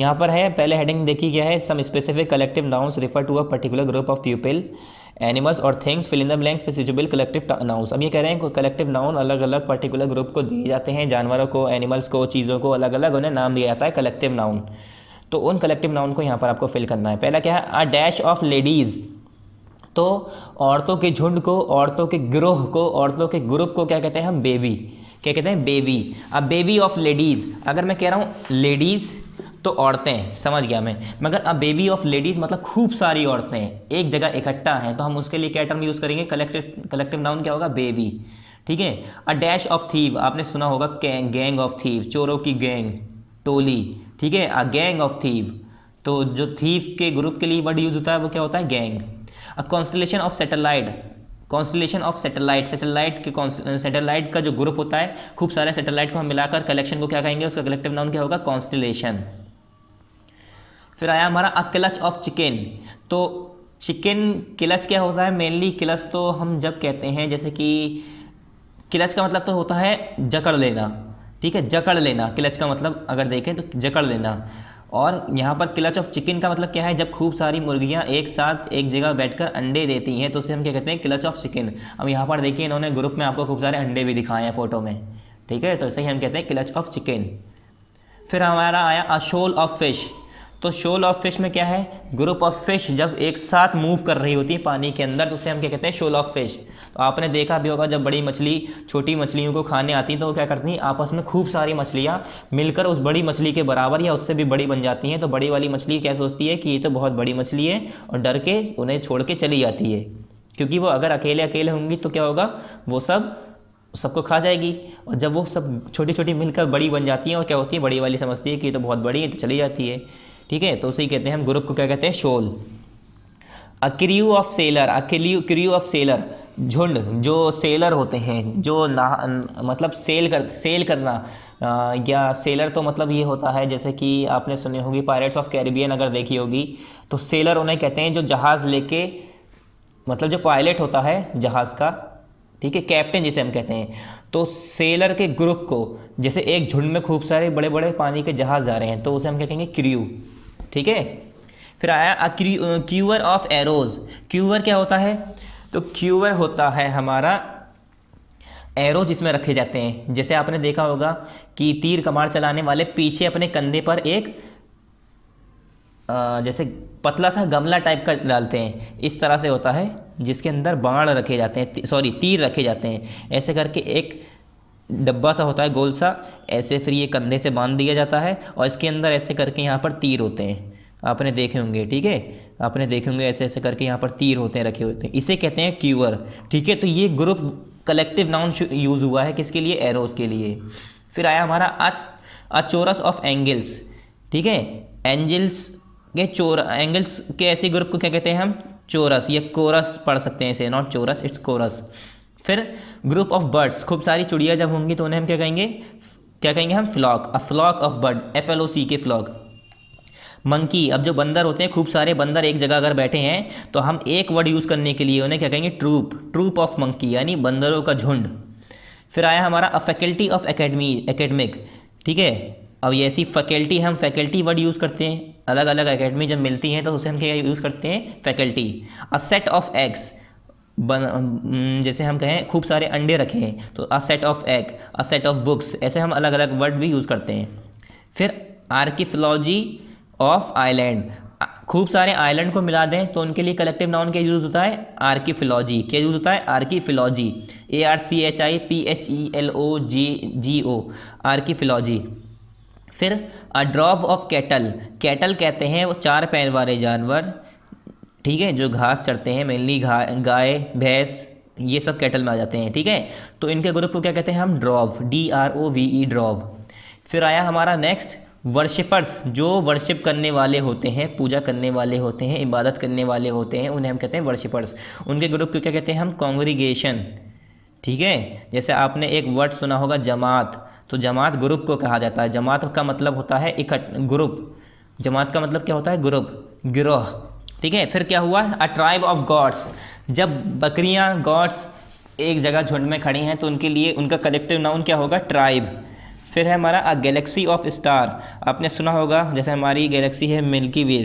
यहाँ पर है पहले हेडिंग देखी गया है some specific collective nouns refer to a particular group of people animals और things fill in the blanks feasible collective nouns अब ये कह रहे हैं कलेक्टिव नाउन अलग अलग पर्टिकुलर ग्रुप को दिए जाते हैं जानवरों को एनिमल्स को चीज़ों को अलग अलग उन्हें नाम दिया जाता है कलेक्टिव नाउन तो उन कलेक्टिव नाउन को यहाँ पर आपको फिल करना है पहला क्या है अ डैश ऑफ लेडीज़ तो औरतों के झुंड को औरतों के ग्रोह को औरतों के ग्रुप को क्या कहते हैं हम बेबी क्या कहते हैं बेबी अब बेबी ऑफ लेडीज़ अगर मैं कह रहा हूँ लेडीज़ तो औरतें समझ गया मैं मगर अब बेबी ऑफ लेडीज़ मतलब खूब सारी औरतें एक जगह इकट्ठा हैं तो हम उसके लिए कैटर्म यूज़ करेंगे कलेक्टिव कलेक्टिव नाउन क्या होगा बेबी ठीक है अ डैश ऑफ थीव आपने सुना होगा गैंग ऑफ थीव चोरों की गैंग टोली ठीक है अ गैंग ऑफ थीव तो जो थीव के ग्रुप के लिए वर्ड यूज़ होता है वो क्या होता है gang a constellation of satellite constellation of satellite satellite के सेटेलाइट का जो ग्रुप होता है खूब सारे सेटेलाइट को हम मिलाकर कलेक्शन को क्या कहेंगे उसका कलेक्टिव नाउन क्या होगा कॉन्स्टलेशन फिर आया हमारा अ क्लच ऑफ चिकन तो चिकन क्लच क्या होता है मेनली क्लच तो हम जब कहते हैं जैसे कि क्लच का मतलब तो होता है जकड़ लेना ठीक है जकड़ लेना क्लच का मतलब अगर देखें तो जकड़ लेना और यहाँ पर क्लच ऑफ चिकन का मतलब क्या है जब खूब सारी मुर्गियाँ एक साथ एक जगह बैठकर अंडे देती हैं तो उसे हम क्या कहते हैं क्लच ऑफ चिकन अब यहाँ पर देखिए इन्होंने ग्रुप में आपको खूब सारे अंडे भी दिखाए हैं फ़ोटो में ठीक है तो ऐसे ही हम कहते हैं क्लच ऑफ चिकन फिर हमारा आया अशोल ऑफ फिश तो शोल ऑफ फिश में क्या है ग्रुप ऑफ फिश जब एक साथ मूव कर रही होती है पानी के अंदर तो उसे हम क्या कहते हैं शोल ऑफ फिश तो आपने देखा भी होगा जब बड़ी मछली छोटी मछलियों को खाने आती है तो वो क्या करती हैं आपस में खूब सारी मछलियाँ मिलकर उस बड़ी मछली के बराबर या उससे भी बड़ी बन जाती हैं तो बड़ी वाली मछली क्या सोचती है कि ये तो बहुत बड़ी मछली है और डर के उन्हें छोड़ के चली जाती है क्योंकि वो अगर अकेले अकेले होंगी तो क्या होगा वो सब सबको खा जाएगी और जब वो सब छोटी छोटी मिलकर बड़ी बन जाती हैं और क्या होती है बड़ी वाली समझती है कि ये तो बहुत बड़ी है तो चली जाती है ठीक है तो उसे ही कहते हैं हम ग्रुप को क्या कहते हैं shoal a crew of sailor a crew of sailor झुंड जो सेलर होते हैं जो ना मतलब सेल कर सेल करना आ, या सेलर तो मतलब ये होता है जैसे कि आपने सुनी होगी पायरेट्स ऑफ कैरिबियन अगर देखी होगी तो सेलर उन्हें कहते हैं जो जहाज़ लेके मतलब जो पायलट होता है जहाज़ का ठीक है कैप्टन जिसे हम कहते हैं तो सेलर के ग्रुप को जैसे एक झुंड में खूब सारे बड़े बड़े पानी के जहाज़ जा रहे हैं तो उसे हम क्या कहेंगे क्रियू ठीक है फिर आया क्यूअर ऑफ एरोज़ क्यूअर क्या होता है तो क्यूअर होता है हमारा एरो जिसमें रखे जाते हैं जैसे आपने देखा होगा कि तीर कमार चलाने वाले पीछे अपने कंधे पर एक जैसे पतला सा गमला टाइप का डालते हैं इस तरह से होता है जिसके अंदर बाण रखे जाते हैं सॉरी तीर रखे जाते हैं ऐसे करके एक डब्बा सा होता है गोल सा ऐसे फिर ये कंधे से बांध दिया जाता है और इसके अंदर ऐसे करके यहाँ पर तीर होते हैं आपने देखे होंगे ठीक है आपने देखे होंगे ऐसे ऐसे करके यहाँ पर तीर होते हैं रखे होते हैं इसे कहते हैं क्यूअर ठीक है तो ये ग्रुप कलेक्टिव नाउन यूज़ हुआ है किसके लिए एरोज के लिए फिर आया हमारा अ चोरस ऑफ एंगल्स ठीक है एंजल्स के चोर एंगल्स के ऐसे ग्रुप को क्या कहते हैं हम चोरस या कोरस पढ़ सकते हैं इसे नॉट चोरस इट्स कोरस फिर ग्रुप ऑफ बर्ड्स खूब सारी चुड़िया जब होंगी तो उन्हें हम क्या कहेंगे क्या कहेंगे हम flock a flock of bird F L O C K flock monkey अब जो बंदर होते हैं खूब सारे बंदर एक जगह अगर बैठे हैं तो हम एक वर्ड यूज़ करने के लिए उन्हें क्या कहेंगे ट्रूप ट्रूप ऑफ मंकी यानी बंदरों का झुंड फिर आया हमारा a faculty of academy academic ठीक है अब ये ऐसी फैकल्टी हम फैकल्टी वर्ड यूज़ करते हैं अलग अलग एकेडमी जब मिलती हैं तो उसे हम क्या यूज़ करते हैं faculty a set of eggs बन जैसे हम कहें खूब सारे अंडे रखे हैं तो a set of egg a set of books ऐसे हम अलग अलग वर्ड भी यूज़ करते हैं फिर आर्किफलॉजी ऑफ आइलैंड खूब सारे आइलैंड को मिला दें तो उनके लिए कलेक्टिव नाउन क्या यूज़ होता है आर्किफिलॉजी क्या यूज़ होता है archipelago A R C H I P H E L O G G O archipelago फिर a drop of cattle cattle कहते हैं वो चार पैर वाले जानवर ठीक है जो घास चढ़ते हैं मेनली घा गाय भैंस ये सब कैटल में आ जाते हैं ठीक है तो इनके ग्रुप को क्या कहते हैं हम drove D R O V E drove फिर आया हमारा नेक्स्ट वर्शिपर्स जो वर्शिप करने वाले होते हैं पूजा करने वाले होते हैं इबादत करने वाले होते हैं उन्हें हम कहते हैं वर्शिपर्स उनके ग्रुप को क्या कहते हैं हम कॉन्ग्रीगेशन ठीक है जैसे आपने एक वर्ड सुना होगा जमात तो जमात ग्रुप को कहा जाता है जमात का मतलब होता है इकट्ठ ग्रुप जमात का मतलब क्या होता है ग्रुप गिरोह ठीक है फिर क्या हुआ अ ट्राइब ऑफ गॉड्स जब बकरियाँ गॉड्स एक जगह झुंड में खड़ी हैं तो उनके लिए उनका कलेक्टिव नाउन क्या होगा ट्राइब फिर है हमारा अ गैलेक्सी ऑफ स्टार आपने सुना होगा जैसे हमारी गैलेक्सी है मिल्की वे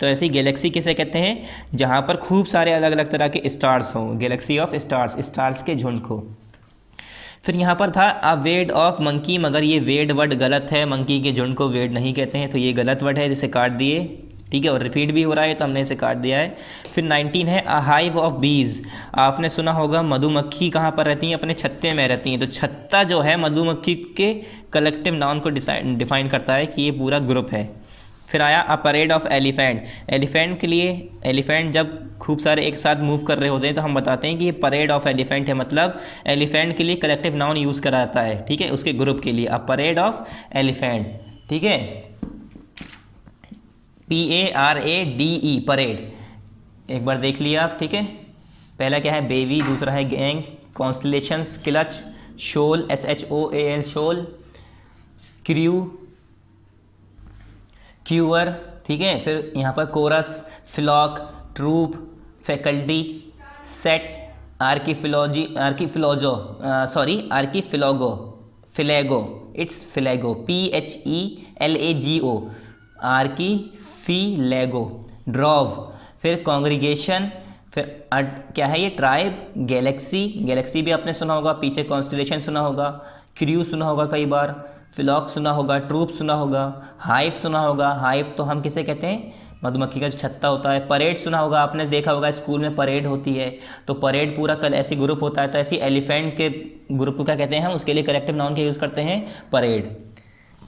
तो ऐसी गैलेक्सी किसे कहते हैं जहाँ पर खूब सारे अलग अलग तरह के स्टार्स हों गैलेक्सी ऑफ स्टार्स स्टार्स के झुंड को फिर यहाँ पर था अ वेड ऑफ मंकी मगर ये वेड वर्ड गलत है मंकी के झुंड को वेड नहीं कहते हैं तो ये गलत वर्ड है जिसे काट दिए ठीक है और रिपीट भी हो रहा है तो हमने इसे काट दिया है फिर नाइनटीन है अ हाइव ऑफ बीज आपने सुना होगा मधुमक्खी कहाँ पर रहती हैं अपने छत्ते में रहती हैं तो छत्ता जो है मधुमक्खी के कलेक्टिव नाउन को डिफाइन करता है कि ये पूरा ग्रुप है फिर आया a parade of elephant elephant के लिए एलिफेंट जब खूब सारे एक साथ मूव कर रहे होते हैं तो हम बताते हैं कि ये परेड ऑफ एलिफेंट है मतलब एलिफेंट के लिए कलेक्टिव नाउन यूज़ कराता है ठीक है उसके ग्रुप के लिए अ परेड ऑफ एलिफेंट ठीक है P A R A D E parade एक बार देख लिया आप ठीक है पहला क्या है बेबी दूसरा है gang constellation clutch shoal S H O A L shoal crew crew ठीक है फिर यहाँ पर chorus flock troop faculty set archipelago archipelago sorry archipelago pelago it's pelago P H E L A G O archipelago drove फिर congregation फिर अट, क्या है ये ट्राइब गैलेक्सी गैलेक्सी भी आपने सुना होगा पीछे कॉन्स्टिलेशन सुना होगा क्र्यू सुना होगा कई बार फ्लॉक सुना होगा ट्रूप सुना होगा हाइफ सुना होगा हाइफ तो हम किसे कहते हैं मधुमक्खी का छत्ता होता है परेड सुना होगा आपने देखा होगा स्कूल में परेड होती है तो परेड पूरा कल ऐसी ग्रुप होता है तो ऐसी एलिफेंट के ग्रुप का कहते हैं हम उसके लिए करेक्टिव नाउन के यूज़ करते हैं परेड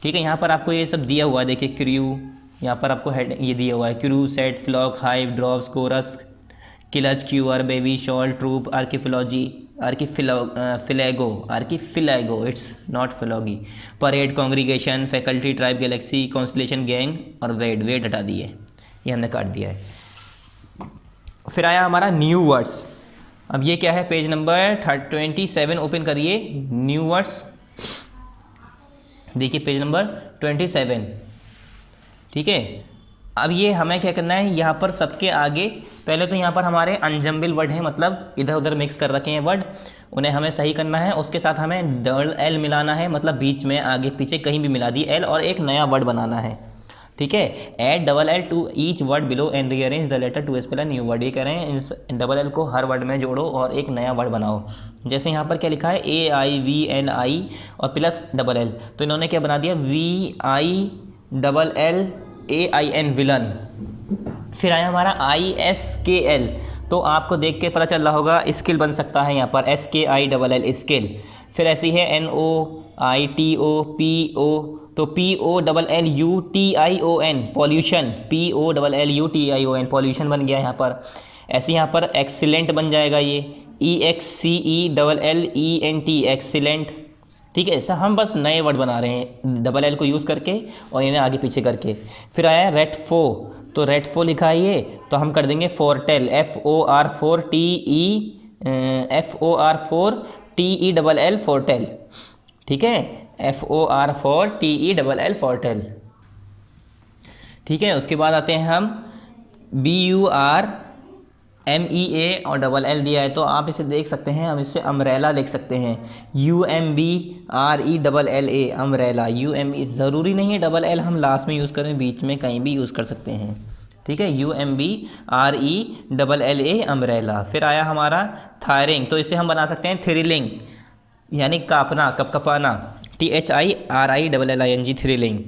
ठीक है यहाँ पर आपको ये सब दिया हुआ है देखिए क्रू यहाँ पर आपको हेड ये दिया हुआ है crew set flock hive drop chorus clutch आर baby shoal troop archipelago archipelago archipelago it's not फिलोगी parade congregation faculty tribe galaxy constellation gang और वेड वेड हटा दिए ये हमने काट दिया है फिर आया हमारा न्यू वर्ड्स अब ये क्या है पेज नंबर थर्ट ट्वेंटी सेवन ओपन करिए न्यू वर्ड्स देखिए पेज नंबर ट्वेंटी सेवन ठीक है अब ये हमें क्या करना है यहाँ पर सबके आगे पहले तो यहाँ पर हमारे अनजम्बिल वर्ड हैं मतलब इधर उधर मिक्स कर रखे हैं वर्ड उन्हें हमें सही करना है उसके साथ हमें डल एल मिलाना है मतलब बीच में आगे पीछे कहीं भी मिला दी एल और एक नया वर्ड बनाना है ठीक है add double L to each word below and rearrange the letter to spell new word ये कह रहे हैं इस डबल एल को हर वर्ड में जोड़ो और एक नया वर्ड बनाओ जैसे यहाँ पर क्या लिखा है ए आई वी एन आई और प्लस डबल एल तो इन्होंने क्या बना दिया V I double L A I N villain फिर आया हमारा आई एस के एल तो आपको देख के पता चल रहा होगा स्किल बन सकता है यहाँ पर एस के आई डबल एल स्किल फिर ऐसी है N O I T O P O तो P O double L U T I O N pollution P O double L U T I O N pollution बन गया यहाँ पर ऐसे यहाँ पर एक्सीलेंट बन जाएगा ये E X C E double L E N T excellent ठीक है ऐसा हम बस नए वर्ड बना रहे हैं डबल एल को यूज़ करके और इन्हें आगे पीछे करके फिर आया रेट फो तो रेट फो लिखा है ये तो हम कर देंगे foretell F O R four T E F O R four T E double L foretell ठीक है F O R four T E double L four tell ठीक है उसके बाद आते हैं हम B U R M E A और डबल एल दिया है तो आप इसे देख सकते हैं हम इसे अमरेला देख सकते हैं U M B R E double L A umbrella U M E ज़रूरी नहीं है डबल एल हम लास्ट में यूज़ करें बीच में कहीं भी यूज़ कर सकते हैं ठीक है U M B R E double L A umbrella फिर आया हमारा थायरिंग तो इसे हम बना सकते हैं थ्रिलिंग यानी कापना कपकपाना T H I R I double L I N G thrilling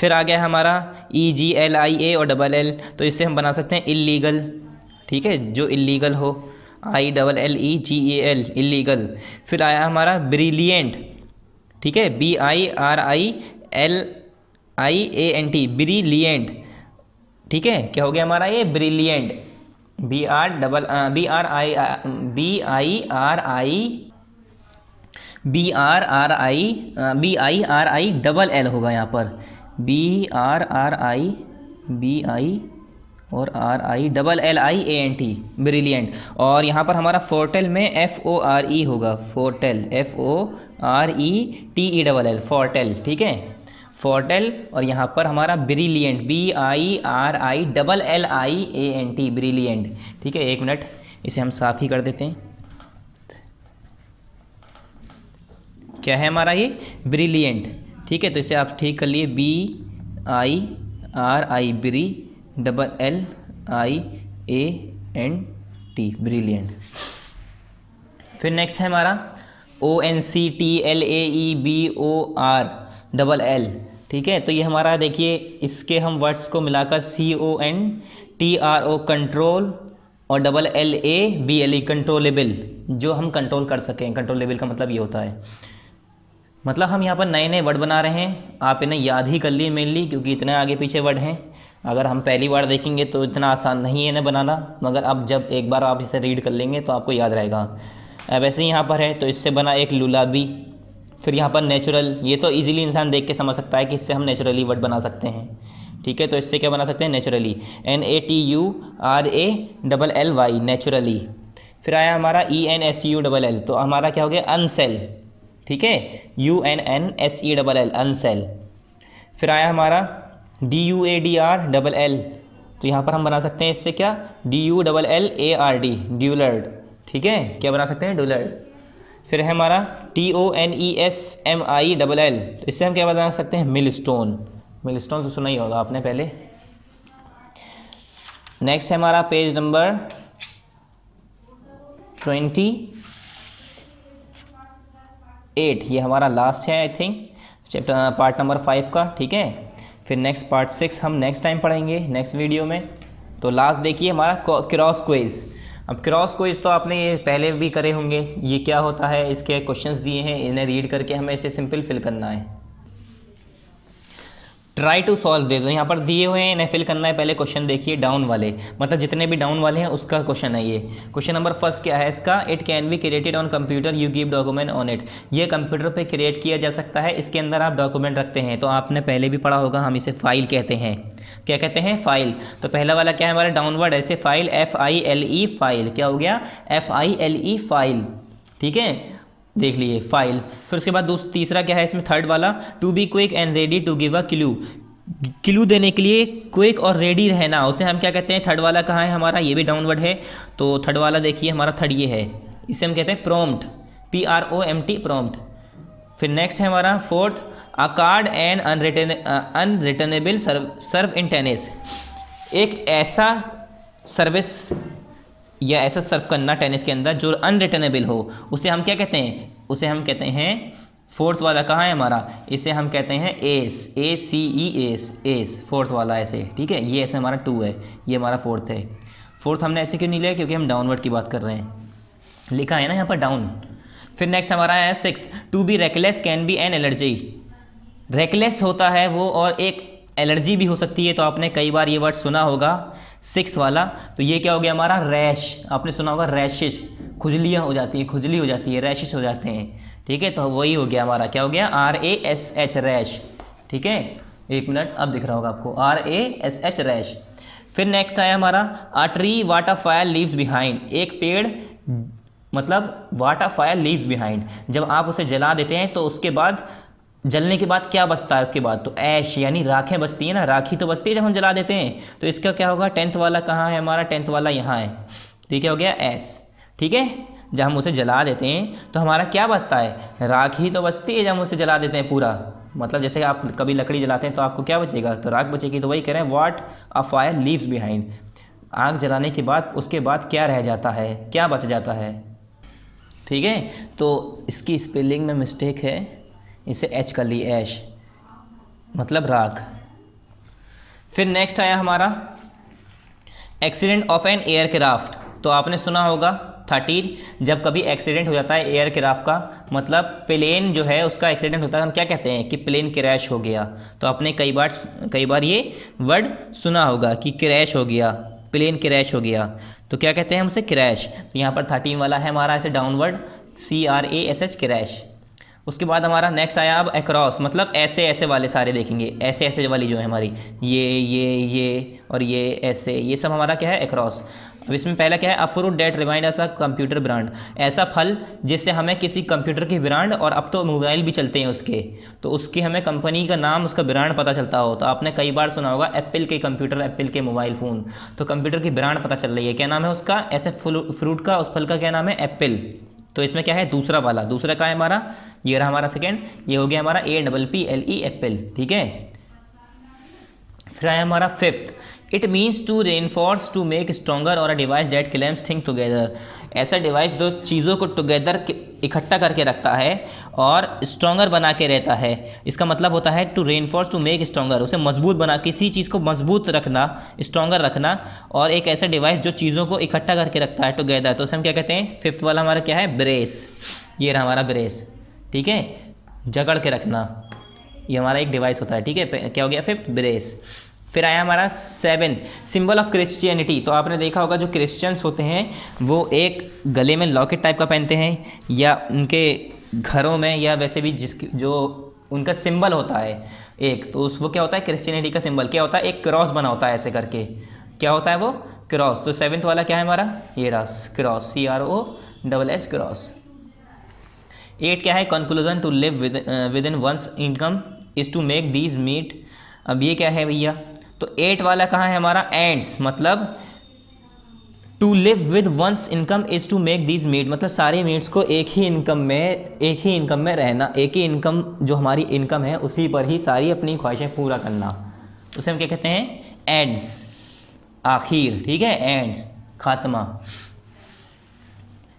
फिर आ गया हमारा ई जी एल आई ए और डबल एल तो इससे हम बना सकते हैं इलीगल ठीक है जो इलीगल हो I double L E G E L illegal फिर आया हमारा ब्रिलियंट ठीक है B I R I L I A N T brilliant ठीक है क्या हो गया हमारा ये brilliant B R double B R I B I R I B R R I B I R I double L होगा यहाँ पर B R R I B I और R I double L I A N T brilliant और यहाँ पर हमारा फोर्टेल में F O R E होगा foretell F O R E T E double L foretell ठीक है फोर्टेल और यहाँ पर हमारा brilliant B I R I double L I A N T brilliant ठीक है एक मिनट इसे हम साफ़ ही कर देते हैं क्या है हमारा ये ब्रिलियंट ठीक है तो इसे आप ठीक कर लिए बी आई आर आई ब्री double L I A N T brilliant फिर नेक्स्ट है हमारा O N C T L A E B O R double L ठीक है तो ये हमारा देखिए इसके हम वर्ड्स को मिलाकर C O N T R O control और double L A B L E controllable जो हम कंट्रोल कर सकें कंट्रोलेबल का मतलब ये होता है मतलब हम यहाँ पर नए नए वर्ड बना रहे हैं आप इन्हें याद ही कर लिए मेनली क्योंकि इतने आगे पीछे वर्ड हैं अगर हम पहली बार देखेंगे तो इतना आसान नहीं है इन्हें बनाना मगर अब जब एक बार आप इसे रीड कर लेंगे तो आपको याद रहेगा अब ऐसे यहाँ पर है तो इससे बना एक लुलाबी फिर यहाँ पर नेचुरल ये तो ईजिली इंसान देख के समझ सकता है कि इससे हम नेचुरली वर्ड बना सकते हैं ठीक है तो इससे क्या बना सकते हैं naturally N A T U R A double L Y naturally फिर आया हमारा E N S U double L तो हमारा क्या हो गया अनसेल ठीक है U N N S E double L unsell फिर आया हमारा D U A D R double L तो यहाँ पर हम बना सकते हैं इससे क्या D U double L A R D dullard ठीक है क्या बना सकते हैं ड्यूलर्ड फिर है हमारा T O N E S M I double L तो इससे हम क्या बना सकते हैं मिल स्टोन मिल स्टोन से सुना ही होगा आपने पहले नेक्स्ट है हमारा पेज नंबर ट्वेंटी एट ये हमारा लास्ट है I think chapter part number five का ठीक है फिर नेक्स्ट पार्ट सिक्स हम नेक्स्ट टाइम पढ़ेंगे नेक्स्ट वीडियो में तो लास्ट देखिए हमारा क्रॉस क्वेज़ अब क्रॉस क्वेज तो आपने ये पहले भी करे होंगे ये क्या होता है इसके क्वेश्चंस दिए हैं इन्हें रीड करके हमें इसे सिंपल फिल करना है ट्राई टू सॉल्व दे दो यहाँ पर दिए हुए हैं फिल करना है पहले क्वेश्चन देखिए डाउन वाले मतलब जितने भी डाउन वाले हैं उसका क्वेश्चन है ये क्वेश्चन नंबर फर्स्ट क्या है इसका it can be created on computer you give document on it ये कंप्यूटर पर क्रिएट किया जा सकता है इसके अंदर आप डॉक्यूमेंट रखते हैं तो आपने पहले भी पढ़ा होगा हम इसे फाइल कहते हैं क्या कहते हैं फाइल तो पहला वाला क्या है हमारा डाउनवर्ड ऐसे file F I L E file क्या हो गया F I L E file ठीक है देख लिए फाइल फिर उसके बाद दोस्त तीसरा क्या है इसमें थर्ड वाला to be quick and ready to give a clue clue देने के लिए क्विक और रेडी रहना उसे हम क्या कहते हैं थर्ड वाला कहाँ है हमारा ये भी डाउनवर्ड है तो थर्ड वाला देखिए हमारा थर्ड ये है इसे हम कहते हैं prompt P R O M T prompt फिर नेक्स्ट है हमारा fourth a card and unwritten unreturnable serve serve in tennis एक ऐसा सर्विस या ऐसा सर्व करना टेनिस के अंदर जो अनरिटर्नेबल हो उसे हम क्या कहते हैं उसे हम कहते हैं फोर्थ वाला कहाँ है हमारा इसे हम कहते हैं S A C E S S fourth वाला ऐसे ठीक है ये ऐसे हमारा टू है ये हमारा फोर्थ है फोर्थ हमने ऐसे क्यों नहीं लिया क्योंकि हम डाउनवर्ड की बात कर रहे हैं लिखा है ना यहाँ पर डाउन फिर नेक्स्ट हमारा है six to be reckless can be an allergy reckless होता है वो और एक एलर्जी भी हो सकती है तो आपने कई बार ये वर्ड सुना होगा सिक्स वाला तो ये क्या हो गया हमारा रैश आपने सुना होगा रैशिश खुजलियाँ हो जाती हैं खुजली हो जाती है रैशिश हो जाते हैं ठीक है तो वही हो गया हमारा क्या हो गया R A S H rash ठीक है एक मिनट अब दिख रहा होगा आपको R A S H rash फिर नेक्स्ट आया हमारा a tree what fire leaves behind एक पेड़ मतलब वाट फायर लीव्स बिहाइंड जब आप उसे जला देते हैं तो उसके बाद जलने के बाद क्या बचता है उसके बाद तो ऐश यानी राखें बचती हैं ना राखी तो बचती है जब हम जला देते हैं तो इसका क्या होगा टेंथ वाला कहाँ है हमारा टेंथ वाला यहाँ है तो ये क्या हो गया ऐस ठीक है जब हम उसे जला देते हैं तो हमारा क्या बचता है राखी तो बचती है जब हम उसे जला देते हैं पूरा मतलब जैसे आप कभी लकड़ी जलाते हैं तो आपको क्या बचेगा तो राख बचेगी तो वही कह रहे हैं what a fire leaves behind आग जलाने के बाद उसके बाद क्या रह जाता है क्या बच जाता है ठीक है तो इसकी स्पेलिंग में मिस्टेक है इसे एच कर ली ऐश मतलब राख फिर नेक्स्ट आया हमारा एक्सीडेंट ऑफ एन एयरक्राफ्ट तो आपने सुना होगा थर्टीन जब कभी एक्सीडेंट हो जाता है एयर क्राफ्ट का मतलब प्लेन जो है उसका एक्सीडेंट होता है हम क्या कहते हैं कि प्लेन क्रैश हो गया तो आपने कई बार कई बार ये वर्ड सुना होगा कि क्रैश हो गया प्लेन क्रैश हो गया तो क्या कहते हैं उसे क्रैश तो यहाँ पर थर्टीन वाला है हमारा ऐसे downward C R A S H crash उसके बाद हमारा नेक्स्ट आया अब एक्रॉस मतलब ऐसे ऐसे वाले सारे देखेंगे ऐसे ऐसे वाली जो है हमारी ये ये ये और ये ऐसे ये सब हमारा क्या है एक्रॉस अब इसमें पहला क्या है अ फ्रूट डेट रिमाइंड ऐसा कंप्यूटर ब्रांड ऐसा फल जिससे हमें किसी कंप्यूटर की ब्रांड और अब तो मोबाइल भी चलते हैं उसके तो उसकी हमें कंपनी का नाम उसका ब्रांड पता चलता हो तो आपने कई बार सुना होगा एप्पल के कंप्यूटर एप्पल के मोबाइल फ़ोन तो कंप्यूटर की ब्रांड पता चल रही है क्या नाम है उसका ऐसे फ्रूट का उस फल का क्या नाम है एप्पल तो इसमें क्या है दूसरा वाला दूसरा का है हमारा ये रहा हमारा सेकेंड ये हो गया हमारा A double P L E apple ठीक है फिर आया हमारा fifth it means to reinforce to make stronger और a device that clamps things together ऐसा डिवाइस दो चीज़ों को टुगेदर इकट्ठा करके रखता है और स्ट्रॉगर बना के रहता है इसका मतलब होता है to reinforce to make stronger उसे मजबूत बना किसी चीज़ को मजबूत रखना स्ट्रॉगर रखना और एक ऐसा डिवाइस जो चीज़ों को इकट्ठा करके रखता है टुगेदर तो उसे हम क्या कहते हैं फिफ्थ वाला हमारा क्या है ब्रेस ये रहा हमारा ब्रेस ठीक है जगड़ के रखना ये हमारा एक डिवाइस होता है ठीक है क्या हो गया फिफ्थ ब्रेस फिर आया हमारा सेवन सिंबल ऑफ क्रिश्चियनिटी तो आपने देखा होगा जो क्रिश्चियंस होते हैं वो एक गले में लॉकेट टाइप का पहनते हैं या उनके घरों में या वैसे भी जिस जो उनका सिंबल होता है एक तो उस वो क्या होता है क्रिश्चियनिटी का सिंबल क्या होता है एक क्रॉस बना होता है ऐसे करके क्या होता है वो क्रॉस तो सेवन्थ वाला क्या है हमारा ये रस cross C R O double S cross eight क्या है conclusion to live within ones income is to make these meet अब ये क्या है भैया तो एट वाला कहाँ है हमारा एंड्स मतलब to live with one's income is to make these meet मतलब सारे मीट्स को एक ही इनकम में एक ही इनकम में रहना एक ही इनकम जो हमारी इनकम है उसी पर ही सारी अपनी ख्वाहिशें पूरा करना उसे हम क्या कहते हैं एंड्स आखिर ठीक है एंड्स खात्मा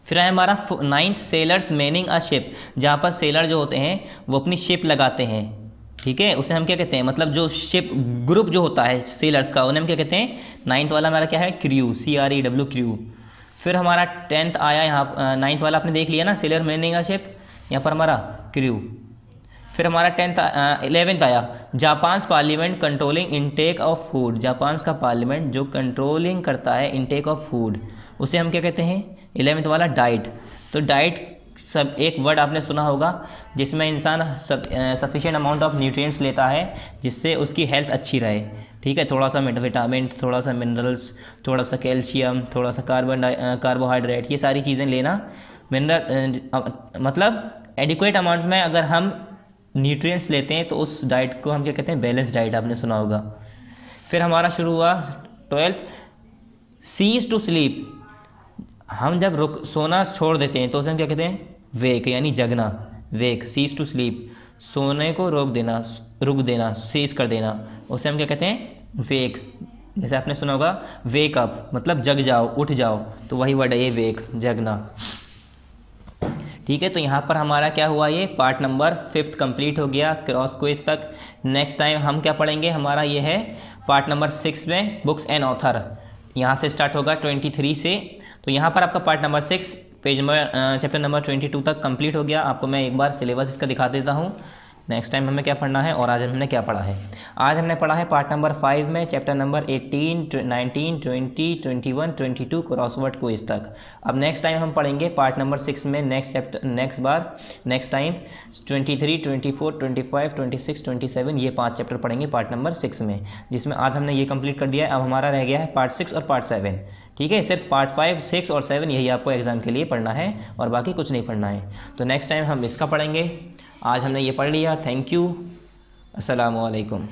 फिर है हमारा ninth sailors manning a ship जहाँ पर सेलर जो होते हैं वो अपनी शिप लगाते हैं ठीक है उसे हम क्या कहते हैं मतलब जो शिप ग्रुप जो होता है सेलर्स का उन्हें हम क्या कहते हैं नाइन्थ वाला हमारा क्या है crew C R E W crew फिर हमारा टेंथ आया यहाँ नाइन्थ वाला आपने देख लिया ना सेलर मैनिंग का शिप यहाँ पर हमारा क्र्यू फिर हमारा टेंथ इलेवेंथ आया Japan's parliament controlling intake of food Japan's का पार्लियामेंट जो कंट्रोलिंग करता है इनटेक ऑफ फूड उसे हम क्या कहते हैं इलेवेंथ वाला डाइट तो डाइट सब एक वर्ड आपने सुना होगा जिसमें इंसान सफिशेंट अमाउंट ऑफ न्यूट्रिएंट्स लेता है जिससे उसकी हेल्थ अच्छी रहे ठीक है थोड़ा सा विटामिन थोड़ा सा मिनरल्स थोड़ा सा कैल्शियम थोड़ा सा कार्बन कार्बोहाइड्रेट ये सारी चीज़ें लेना मिनरल मतलब एडिकुएट अमाउंट में अगर हम न्यूट्रिएंट्स लेते हैं तो उस डाइट को हम क्या कहते हैं बैलेंस डाइट आपने सुना होगा फिर हमारा शुरू हुआ ट्वेल्थ सीज टू स्लीप हम जब रुक सोना छोड़ देते हैं तो उसे हम क्या कहते हैं वेक यानी जगना वेक सीज टू स्लीप सोने को रोक देना रुक देना सीज कर देना उसे हम क्या कहते हैं वेक जैसे आपने सुना होगा वेक अप मतलब जग जाओ उठ जाओ तो वही वर्ड है ये वेक जगना ठीक है तो यहाँ पर हमारा क्या हुआ ये पार्ट नंबर फिफ्थ कंप्लीट हो गया क्रॉस क्विज तक नेक्स्ट टाइम हम क्या पढ़ेंगे हमारा ये है पार्ट नंबर सिक्स में बुक्स एंड ऑथर यहाँ से स्टार्ट होगा ट्वेंटी थ्री से तो यहाँ पर आपका part number six page number chapter number twenty two तक कंप्लीट हो गया आपको मैं एक बार सिलेबस इसका दिखा देता हूँ नेक्स्ट टाइम हमें क्या पढ़ना है और आज हमने क्या पढ़ा है आज हमने पढ़ा है पार्ट नंबर फाइव में chapter number eighteen nineteen twenty twenty one twenty two crossword quiz तक अब नेक्स्ट टाइम हम पढ़ेंगे पार्ट नंबर सिक्स में नेक्स्ट चैप्टर नेक्स्ट बार next time twenty three twenty four twenty five twenty six twenty seven ये पाँच chapter पढ़ेंगे part number six में जिसमें आज हमने ये कंप्लीट कर दिया है अब हमारा रह गया है पार्ट सिक्स और पार्ट सेवन ठीक है सिर्फ पार्ट फाइव सिक्स और सेवन यही आपको एग्ज़ाम के लिए पढ़ना है और बाकी कुछ नहीं पढ़ना है तो नेक्स्ट टाइम हम इसका पढ़ेंगे आज हमने ये पढ़ लिया थैंक यू असलकम